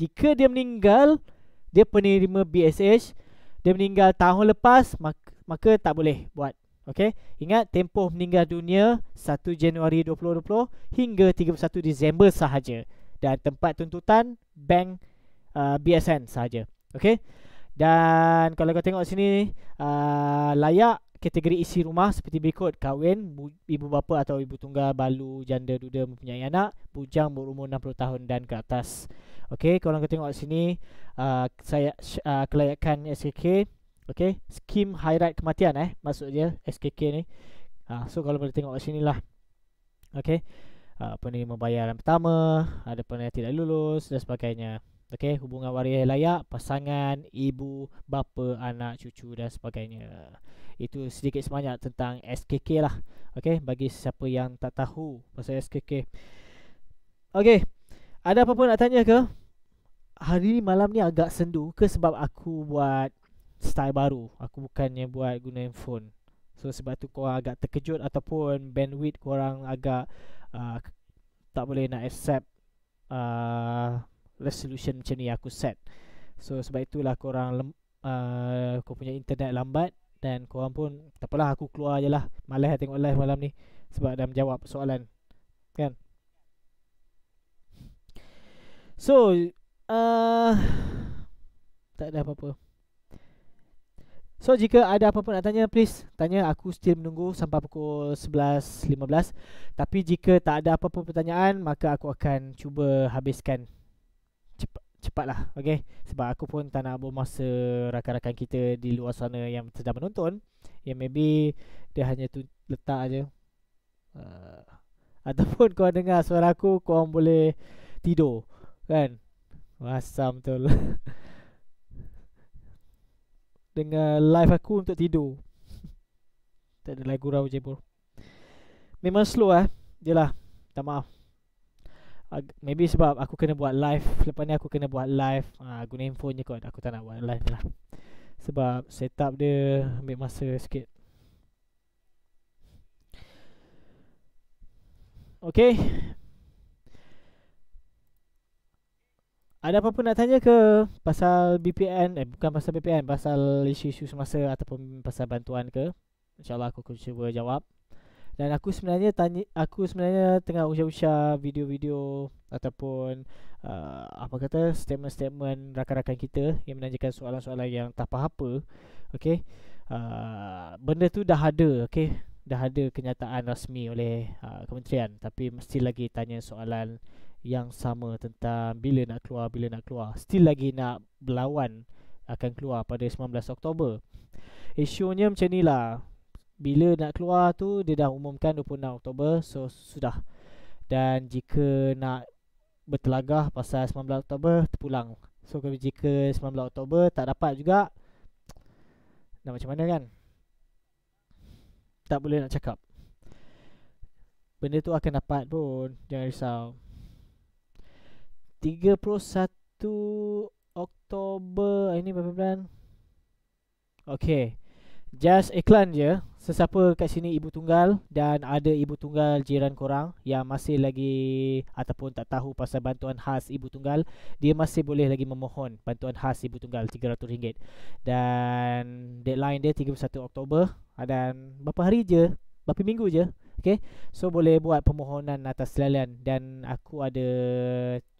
Jika dia meninggal, dia penerima BSH, dia meninggal tahun lepas, mak- maka tak boleh buat. Okey, ingat tempoh meninggal dunia 1 Januari 2020 hingga 31 Disember sahaja dan tempat tuntutan bank uh, BSN sahaja. Okey. Dan kalau kau tengok sini uh, layak kategori isi rumah seperti berikut kahwin ibu bapa atau ibu tunggal balu janda duda mempunyai anak bujang berumur 60 tahun dan ke atas. Okey, kalau kau tengok sini uh, saya uh, kelayakan SKK Okay Skim Hyride Kematian eh Maksud dia SKK ni ha, So kalau boleh tengok kat sini lah Okay ha, ah, Penerima bayaran pertama Ada penerima tidak lulus Dan sebagainya Okay Hubungan waria layak Pasangan Ibu Bapa Anak Cucu Dan sebagainya Itu sedikit sebanyak tentang SKK lah Okay Bagi siapa yang tak tahu Pasal SKK Okay Ada apa-apa nak tanya ke? Hari malam ni agak sendu ke sebab aku buat style baru Aku bukannya buat guna handphone So sebab tu korang agak terkejut Ataupun bandwidth korang agak uh, Tak boleh nak accept uh, Resolution macam ni aku set So sebab itulah korang lem, uh, Korang punya internet lambat Dan korang pun Tak apalah aku keluar je lah Malas lah tengok live malam ni Sebab dah menjawab soalan Kan So uh, Tak ada apa-apa So jika ada apa-apa nak tanya please tanya aku still menunggu sampai pukul 11.15 tapi jika tak ada apa-apa pertanyaan maka aku akan cuba habiskan cepat cepatlah okey sebab aku pun tak nak buang masa rakan-rakan kita di luar sana yang sedang menonton yang maybe dia hanya tu letak aje uh, ataupun kau dengar suara aku kau boleh tidur kan masam betul dengan live aku untuk tidur. tak ada lagu gurau je pun. Memang slow eh. Yalah, tak maaf. Maybe sebab aku kena buat live Lepas ni aku kena buat live uh, Guna handphone je kot Aku tak nak buat live lah Sebab setup dia Ambil masa sikit Okay Ada apa-apa nak tanya ke pasal BPN eh bukan pasal BPN pasal isu-isu semasa ataupun pasal bantuan ke? Insya-Allah aku akan cuba jawab. Dan aku sebenarnya tanya aku sebenarnya tengah usha-usha video-video ataupun uh, apa kata statement-statement rakan-rakan kita yang menanyakan soalan-soalan yang tak faham apa. Okey. Uh, benda tu dah ada, okey. Dah ada kenyataan rasmi oleh uh, kementerian tapi mesti lagi tanya soalan yang sama tentang bila nak keluar bila nak keluar still lagi nak berlawan akan keluar pada 19 Oktober isunya macam ni lah bila nak keluar tu dia dah umumkan 26 Oktober so sudah dan jika nak bertelagah pasal 19 Oktober terpulang so kalau jika 19 Oktober tak dapat juga nak macam mana kan tak boleh nak cakap benda tu akan dapat pun jangan risau 31 Oktober ah, ini berapa bulan? Okey. Just iklan je. Sesiapa kat sini ibu tunggal dan ada ibu tunggal jiran korang yang masih lagi ataupun tak tahu pasal bantuan khas ibu tunggal, dia masih boleh lagi memohon bantuan khas ibu tunggal RM300. Dan deadline dia 31 Oktober ah, dan berapa hari je? Berapa minggu je? Okay So boleh buat permohonan atas talian Dan aku ada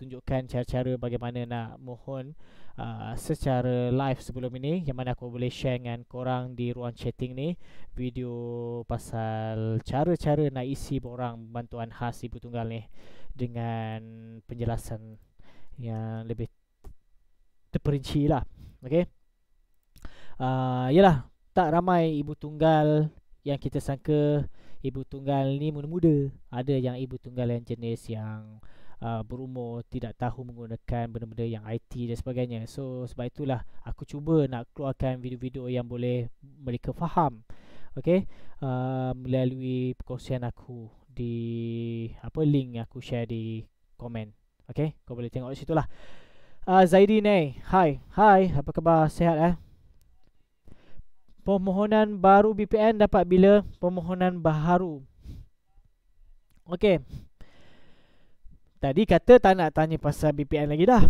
tunjukkan cara-cara bagaimana nak mohon uh, Secara live sebelum ini Yang mana aku boleh share dengan korang di ruang chatting ni Video pasal cara-cara nak isi borang bantuan khas ibu tunggal ni Dengan penjelasan yang lebih terperinci lah Okay uh, Yelah Tak ramai ibu tunggal yang kita sangka ibu tunggal ni muda-muda. Ada yang ibu tunggal yang jenis yang Uh, berumur tidak tahu menggunakan benda-benda yang IT dan sebagainya. So sebab itulah aku cuba nak keluarkan video-video yang boleh mereka faham. okay? Uh, melalui perkongsian aku di apa link yang aku share di komen. okay? kau boleh tengok situ lah. Uh, Zaidi ni. Hai. Hai. Apa khabar? Sehat eh? permohonan baru BPN dapat bila permohonan baharu. Okey. Tadi kata tak nak tanya pasal BPN lagi dah.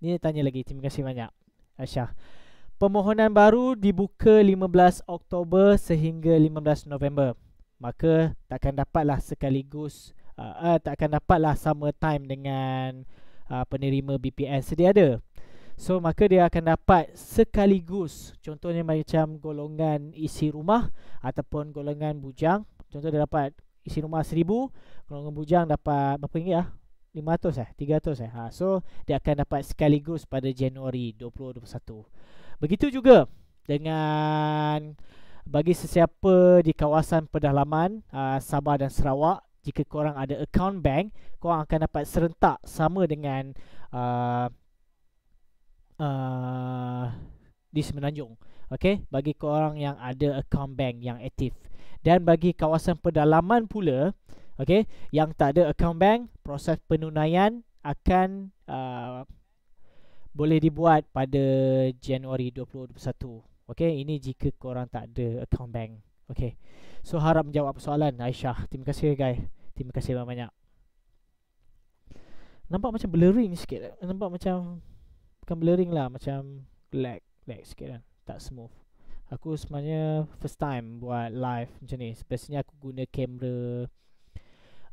Ni tanya lagi. Terima kasih banyak. Aisyah. Permohonan baru dibuka 15 Oktober sehingga 15 November. Maka takkan dapatlah sekaligus uh, uh, takkan dapatlah sama time dengan uh, penerima BPN sedia ada. So maka dia akan dapat sekaligus contohnya macam golongan isi rumah ataupun golongan bujang. Contoh dia dapat isi rumah seribu golongan bujang dapat berapa ringgit ah? 500 ya 300 eh. Ha, so dia akan dapat sekaligus pada Januari 2021. Begitu juga dengan bagi sesiapa di kawasan pedalaman uh, Sabah dan Sarawak jika korang ada account bank korang akan dapat serentak sama dengan uh, Uh, di Semenanjung. Okey, bagi korang yang ada account bank yang aktif dan bagi kawasan pedalaman pula, okey, yang tak ada account bank, proses penunaian akan uh, boleh dibuat pada Januari 2021. Okey, ini jika korang tak ada account bank. Okey. So harap menjawab soalan Aisyah. Terima kasih guys. Terima kasih banyak-banyak. Nampak macam blurring sikit. Nampak macam akan blurring lah macam lag lag sikit kan tak smooth aku sebenarnya first time buat live macam ni biasanya aku guna kamera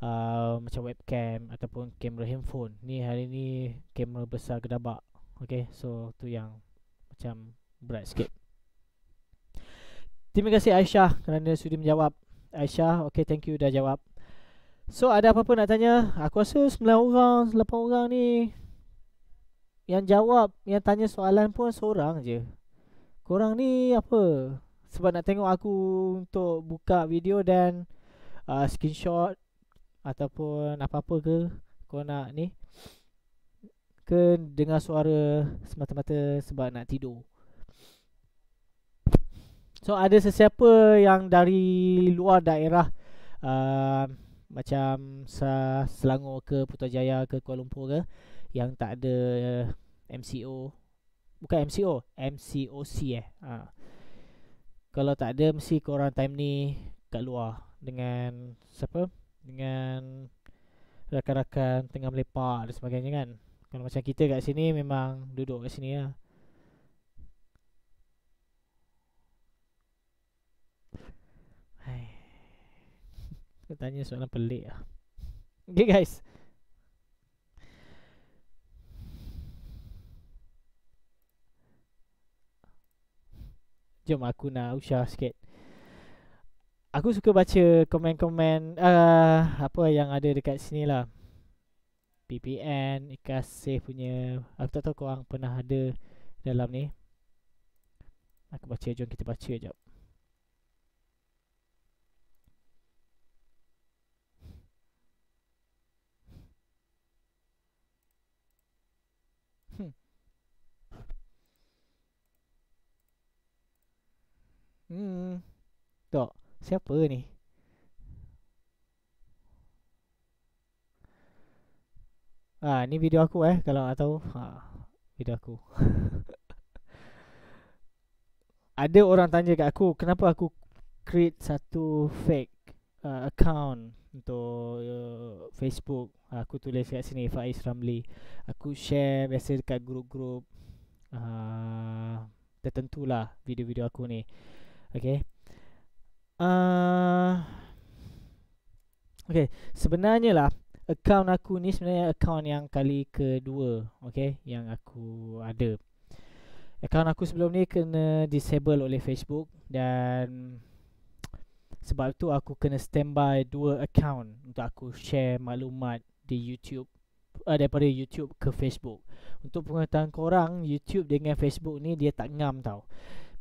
uh, macam webcam ataupun kamera handphone ni hari ni kamera besar gedabak Okay so tu yang macam berat sikit Terima kasih Aisyah kerana sudi menjawab Aisyah okay thank you dah jawab So ada apa-apa nak tanya Aku rasa 9 orang 8 orang ni yang jawab yang tanya soalan pun seorang je korang ni apa sebab nak tengok aku untuk buka video dan uh, screenshot ataupun apa-apa ke kau nak ni ke dengar suara semata-mata sebab nak tidur So ada sesiapa yang dari luar daerah uh, Macam Selangor ke Putrajaya ke Kuala Lumpur ke yang tak ada eh, MCO bukan MCO MCOC eh ha. kalau tak ada mesti korang time ni kat luar dengan siapa dengan rakan-rakan tengah melepak dan sebagainya kan kalau macam kita kat sini memang duduk kat sini lah Hai. Tanya soalan pelik lah Okay guys Jom aku nak usah sikit Aku suka baca komen-komen uh, Apa yang ada dekat sini lah PPN, Ikas Safe punya Aku tak tahu korang pernah ada dalam ni Aku baca, jom kita baca sekejap Hmm. Tak. Siapa ni? Ah, ni video aku eh kalau nak tahu. Ha, video aku. Ada orang tanya kat aku kenapa aku create satu fake uh, account untuk uh, Facebook. Aku tulis kat sini Faiz Ramli. Aku share biasa dekat group group. uh, tertentulah video-video aku ni. Okay. Uh, okay. Sebenarnya lah. Account aku ni sebenarnya account yang kali kedua. Okay. Yang aku ada. Account aku sebelum ni kena disable oleh Facebook. Dan... Sebab tu aku kena standby dua account untuk aku share maklumat di YouTube uh, daripada YouTube ke Facebook. Untuk pengetahuan korang, YouTube dengan Facebook ni dia tak ngam tau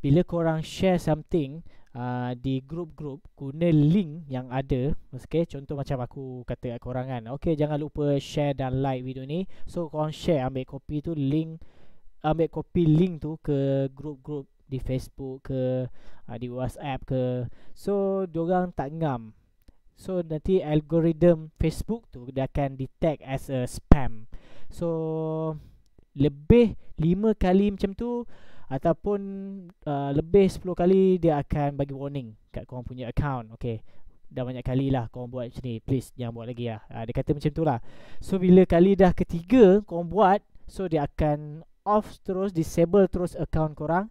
bila korang share something uh, di group-group guna link yang ada okay, contoh macam aku kata kat korang kan okay, jangan lupa share dan like video ni so korang share ambil copy tu link ambil copy link tu ke group-group di Facebook ke uh, di WhatsApp ke so diorang tak ngam so nanti algorithm Facebook tu dia akan detect as a spam so lebih 5 kali macam tu ataupun uh, lebih 10 kali dia akan bagi warning kat korang punya account okay dah banyak kali lah kau buat macam ni please jangan buat lagi lah uh, dia kata macam tu lah so bila kali dah ketiga kau buat so dia akan off terus disable terus account korang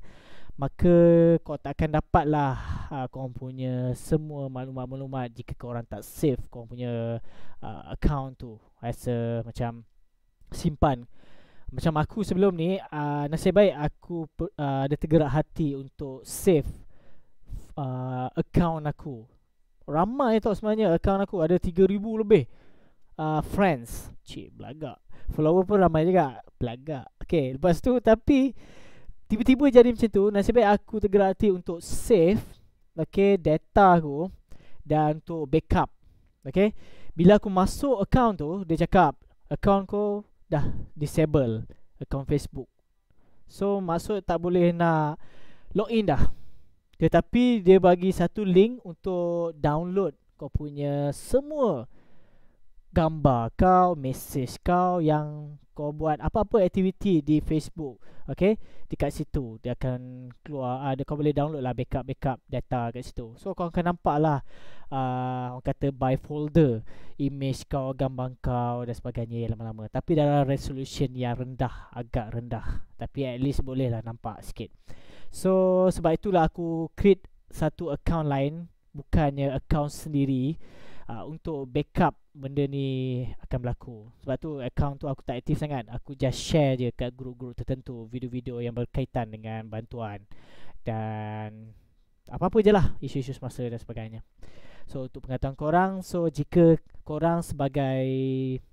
maka kau tak akan dapat lah uh, korang punya semua maklumat-maklumat jika korang tak save kau punya uh, account tu as macam simpan macam aku sebelum ni uh, nasib baik aku uh, ada tergerak hati untuk save uh, account aku ramai tau sebenarnya account aku ada 3000 lebih uh, friends cik belagak follower pun ramai juga belagak Okay, lepas tu tapi tiba-tiba jadi macam tu nasib baik aku tergerak hati untuk save okay data aku dan untuk backup okay. bila aku masuk account tu dia cakap account kau dah disable account Facebook. So maksud tak boleh nak log in dah. Tetapi dia bagi satu link untuk download kau punya semua gambar kau, message kau yang kau buat apa-apa aktiviti di Facebook. Okay. Dekat situ. Dia akan keluar. Ada ah, uh, kau boleh download lah backup-backup data kat situ. So kau akan nampak lah. Uh, orang kata by folder. Image kau, gambar kau dan sebagainya lama-lama. Tapi dalam resolution yang rendah. Agak rendah. Tapi at least boleh lah nampak sikit. So sebab itulah aku create satu account lain. Bukannya account sendiri uh, untuk backup benda ni akan berlaku. Sebab tu account tu aku tak aktif sangat. Aku just share je kat grup-grup tertentu video-video yang berkaitan dengan bantuan dan apa-apa je lah isu-isu semasa dan sebagainya. So untuk pengetahuan korang, so jika korang sebagai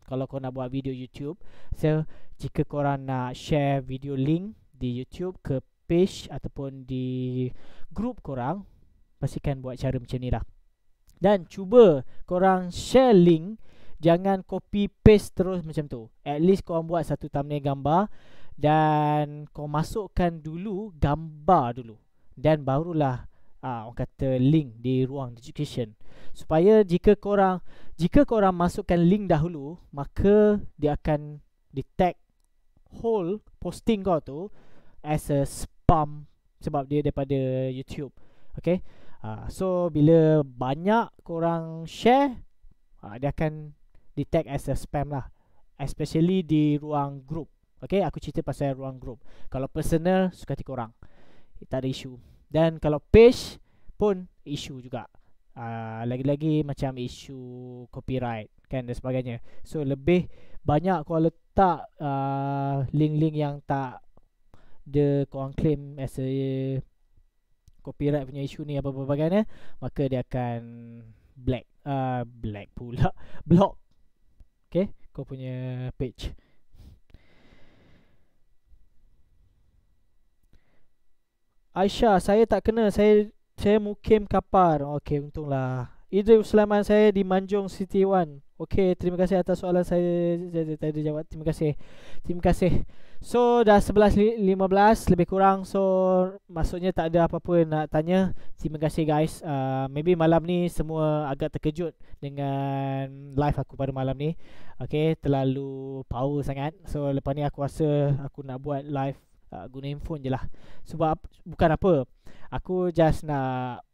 kalau korang nak buat video YouTube, so jika korang nak share video link di YouTube ke page ataupun di grup korang, pastikan buat cara macam ni lah. Dan cuba korang share link Jangan copy paste terus macam tu At least korang buat satu thumbnail gambar Dan korang masukkan dulu gambar dulu Dan barulah ah, orang kata link di ruang education. Supaya jika korang Jika korang masukkan link dahulu Maka dia akan detect whole posting kau tu As a spam sebab dia daripada YouTube Okay uh, So bila banyak korang share uh, Dia akan detect as a spam lah Especially di ruang group Okay aku cerita pasal ruang group Kalau personal suka hati korang Tak ada isu Dan kalau page pun isu juga uh, Lagi-lagi macam isu copyright kan dan sebagainya So lebih banyak korang letak uh, link-link yang tak dia korang claim as a copyright punya isu ni apa apa bagainya eh, maka dia akan black uh, black pula block okey kau punya page Aisyah, saya tak kena. Saya saya mukim kapar. Okey, untunglah. Idris Sulaiman saya di Manjung City One. Okey, terima kasih atas soalan saya. Saya tadi jawab. Terima kasih. Terima kasih. So dah 11.15 lebih kurang So maksudnya tak ada apa-apa nak tanya Terima kasih guys uh, Maybe malam ni semua agak terkejut Dengan live aku pada malam ni Okay terlalu power sangat So lepas ni aku rasa aku nak buat live uh, Guna handphone je lah Sebab bukan apa Aku just nak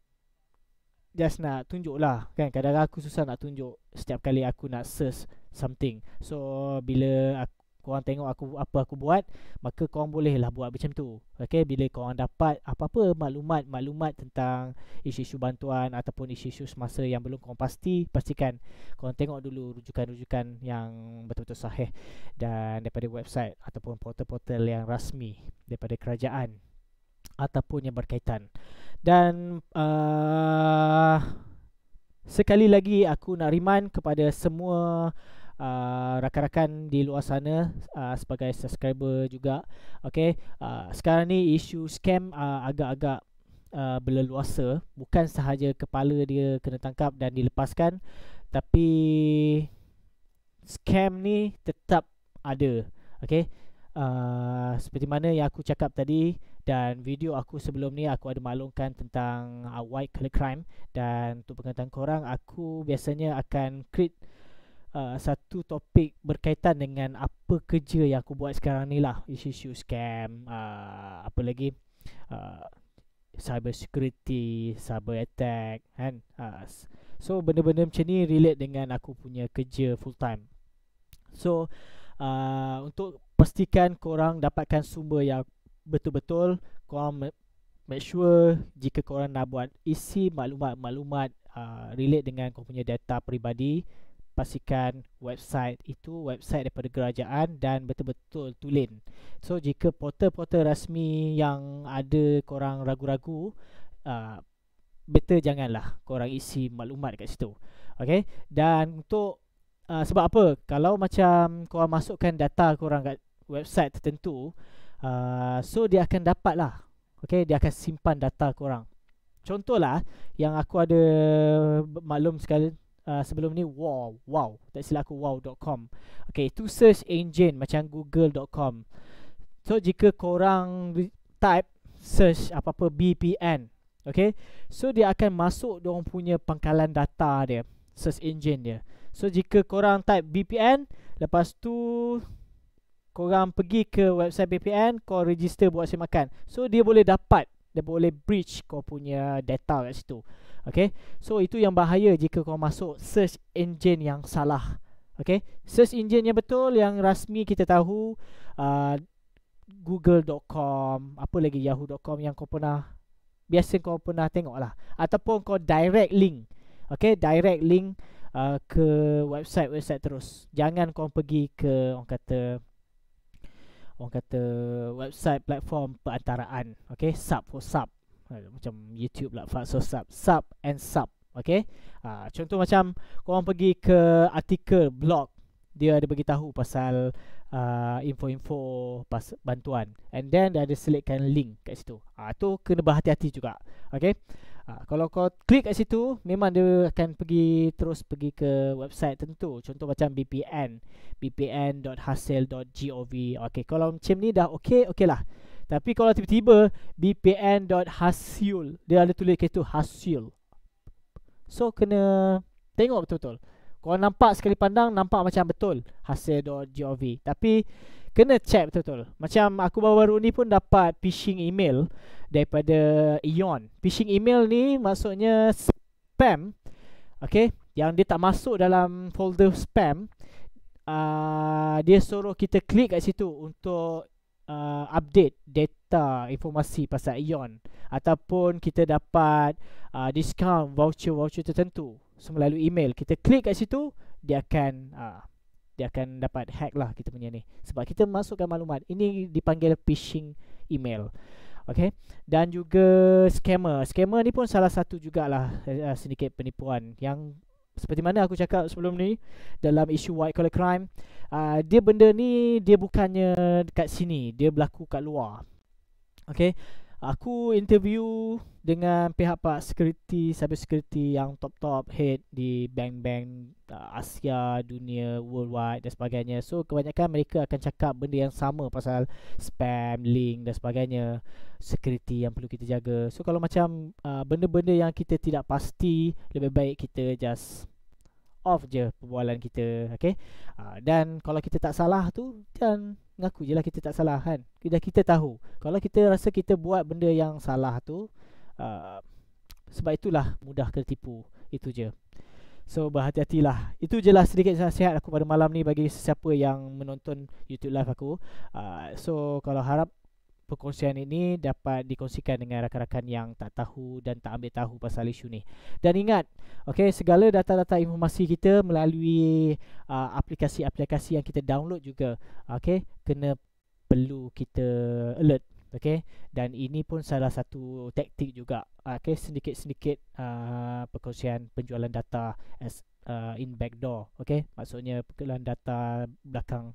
Just nak tunjuk lah kan? Kadang-kadang aku susah nak tunjuk Setiap kali aku nak search something So bila aku korang tengok aku apa aku buat maka korang bolehlah buat macam tu okay? bila korang dapat apa-apa maklumat maklumat tentang isu-isu bantuan ataupun isu-isu semasa yang belum korang pasti pastikan korang tengok dulu rujukan-rujukan yang betul-betul sahih dan daripada website ataupun portal-portal yang rasmi daripada kerajaan ataupun yang berkaitan dan uh, sekali lagi aku nak remind kepada semua uh, rakan-rakan di luar sana uh, sebagai subscriber juga. Okay, uh, sekarang ni isu scam uh, agak-agak uh, berleluasa. Bukan sahaja kepala dia kena tangkap dan dilepaskan, tapi scam ni tetap ada. Okay, uh, seperti mana yang aku cakap tadi dan video aku sebelum ni aku ada maklumkan tentang uh, white collar crime dan untuk pengetahuan korang aku biasanya akan create uh, satu topik berkaitan dengan apa kerja yang aku buat sekarang ni lah isu-isu scam uh, apa lagi uh, cyber security cyber attack kan uh, so benda-benda macam ni relate dengan aku punya kerja full time so uh, untuk pastikan korang dapatkan sumber yang betul-betul korang make sure jika korang nak buat isi maklumat-maklumat uh, relate dengan korang punya data peribadi pastikan website itu website daripada kerajaan dan betul-betul tulen. So jika portal-portal rasmi yang ada korang ragu-ragu, uh, better janganlah korang isi maklumat dekat situ. Okay? Dan untuk uh, sebab apa? Kalau macam korang masukkan data korang kat website tertentu, uh, so dia akan dapat lah. Okay? Dia akan simpan data korang. Contohlah yang aku ada maklum sekali Uh, sebelum ni wow wow tak silap aku wow.com okay tu search engine macam google.com so jika korang type search apa-apa BPN okay so dia akan masuk dia punya pangkalan data dia search engine dia so jika korang type BPN lepas tu korang pergi ke website BPN kau register buat semakan so dia boleh dapat dia boleh breach kau punya data kat situ. Okay. So itu yang bahaya jika kau masuk search engine yang salah. Okay. Search engine yang betul yang rasmi kita tahu uh, google.com, apa lagi yahoo.com yang kau pernah biasa kau pernah tengok lah. Ataupun kau direct link. Okay. Direct link uh, ke website-website terus. Jangan kau pergi ke orang kata orang kata website platform perantaraan okey sub for sub eh, macam YouTube lah so sub sub and sub okey uh, ah, contoh macam kau orang pergi ke artikel blog dia ada bagi tahu pasal uh, info-info pas bantuan and then dia ada selitkan link kat situ ah uh, tu kena berhati-hati juga okey Uh, kalau kau klik kat situ, memang dia akan pergi terus pergi ke website tentu. Contoh macam BPN, bpn.hasil.gov. Okey, kalau macam ni dah okey, okeylah. Tapi kalau tiba-tiba bpn.hasil, dia ada tulis kat situ hasil. So kena tengok betul-betul. Kau nampak sekali pandang nampak macam betul hasil.gov. Tapi kena check betul-betul. Macam aku baru-baru ni pun dapat phishing email daripada ion Phishing email ni maksudnya spam. Okay. Yang dia tak masuk dalam folder spam. Uh, dia suruh kita klik kat situ untuk uh, update data informasi pasal Eon. Ataupun kita dapat uh, discount voucher-voucher tertentu. Semelalu email. Kita klik kat situ. Dia akan... Uh, dia akan dapat hack lah kita punya ni sebab kita masukkan maklumat ini dipanggil phishing email. Okay. Dan juga scammer. Scammer ni pun salah satu jugalah uh, eh, sindiket penipuan yang seperti mana aku cakap sebelum ni dalam isu white collar crime, uh, dia benda ni dia bukannya dekat sini, dia berlaku kat luar. Okay. Aku interview dengan pihak pak security, cyber security yang top-top head di bank-bank uh, Asia, dunia, worldwide dan sebagainya. So kebanyakan mereka akan cakap benda yang sama pasal spam, link dan sebagainya. Security yang perlu kita jaga. So kalau macam uh, benda-benda yang kita tidak pasti, lebih baik kita just off je perbualan kita. Okay? Uh, dan kalau kita tak salah tu, jangan ngaku je lah kita tak salah kan kita, kita tahu Kalau kita rasa kita buat benda yang salah tu uh, Sebab itulah mudah tertipu. Itu je So berhati-hatilah Itu je lah sedikit nasihat aku pada malam ni Bagi sesiapa yang menonton YouTube live aku uh, So kalau harap perkongsian ini dapat dikongsikan dengan rakan-rakan yang tak tahu dan tak ambil tahu pasal isu ni. Dan ingat, okay, segala data-data informasi kita melalui uh, aplikasi-aplikasi yang kita download juga, okay, kena perlu kita alert. Okay, dan ini pun salah satu taktik juga. Okay, sedikit-sedikit uh, perkongsian penjualan data as uh, in backdoor. Okay, maksudnya perkenalan data belakang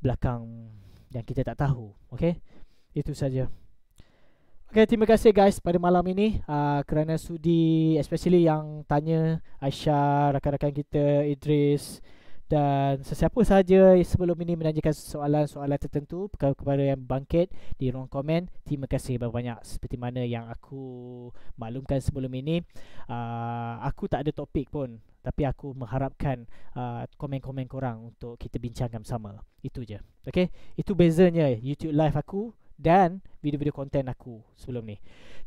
belakang yang kita tak tahu. Okay. Itu saja. Okay, terima kasih guys pada malam ini uh, kerana sudi especially yang tanya Aisyah, rakan-rakan kita, Idris dan sesiapa sahaja sebelum ini menanyakan soalan-soalan tertentu kepada yang bangkit di ruang komen. Terima kasih banyak-banyak seperti mana yang aku maklumkan sebelum ini. Uh, aku tak ada topik pun tapi aku mengharapkan uh, komen-komen korang untuk kita bincangkan bersama. Itu je. Okay? Itu bezanya YouTube live aku dan video-video konten aku sebelum ni.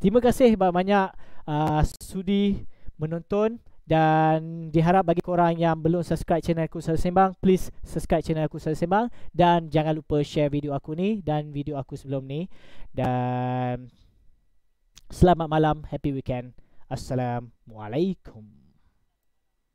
Terima kasih banyak-banyak uh, sudi menonton dan diharap bagi korang yang belum subscribe channel aku Sal Sembang, please subscribe channel aku Sal Sembang dan jangan lupa share video aku ni dan video aku sebelum ni dan selamat malam, happy weekend. Assalamualaikum.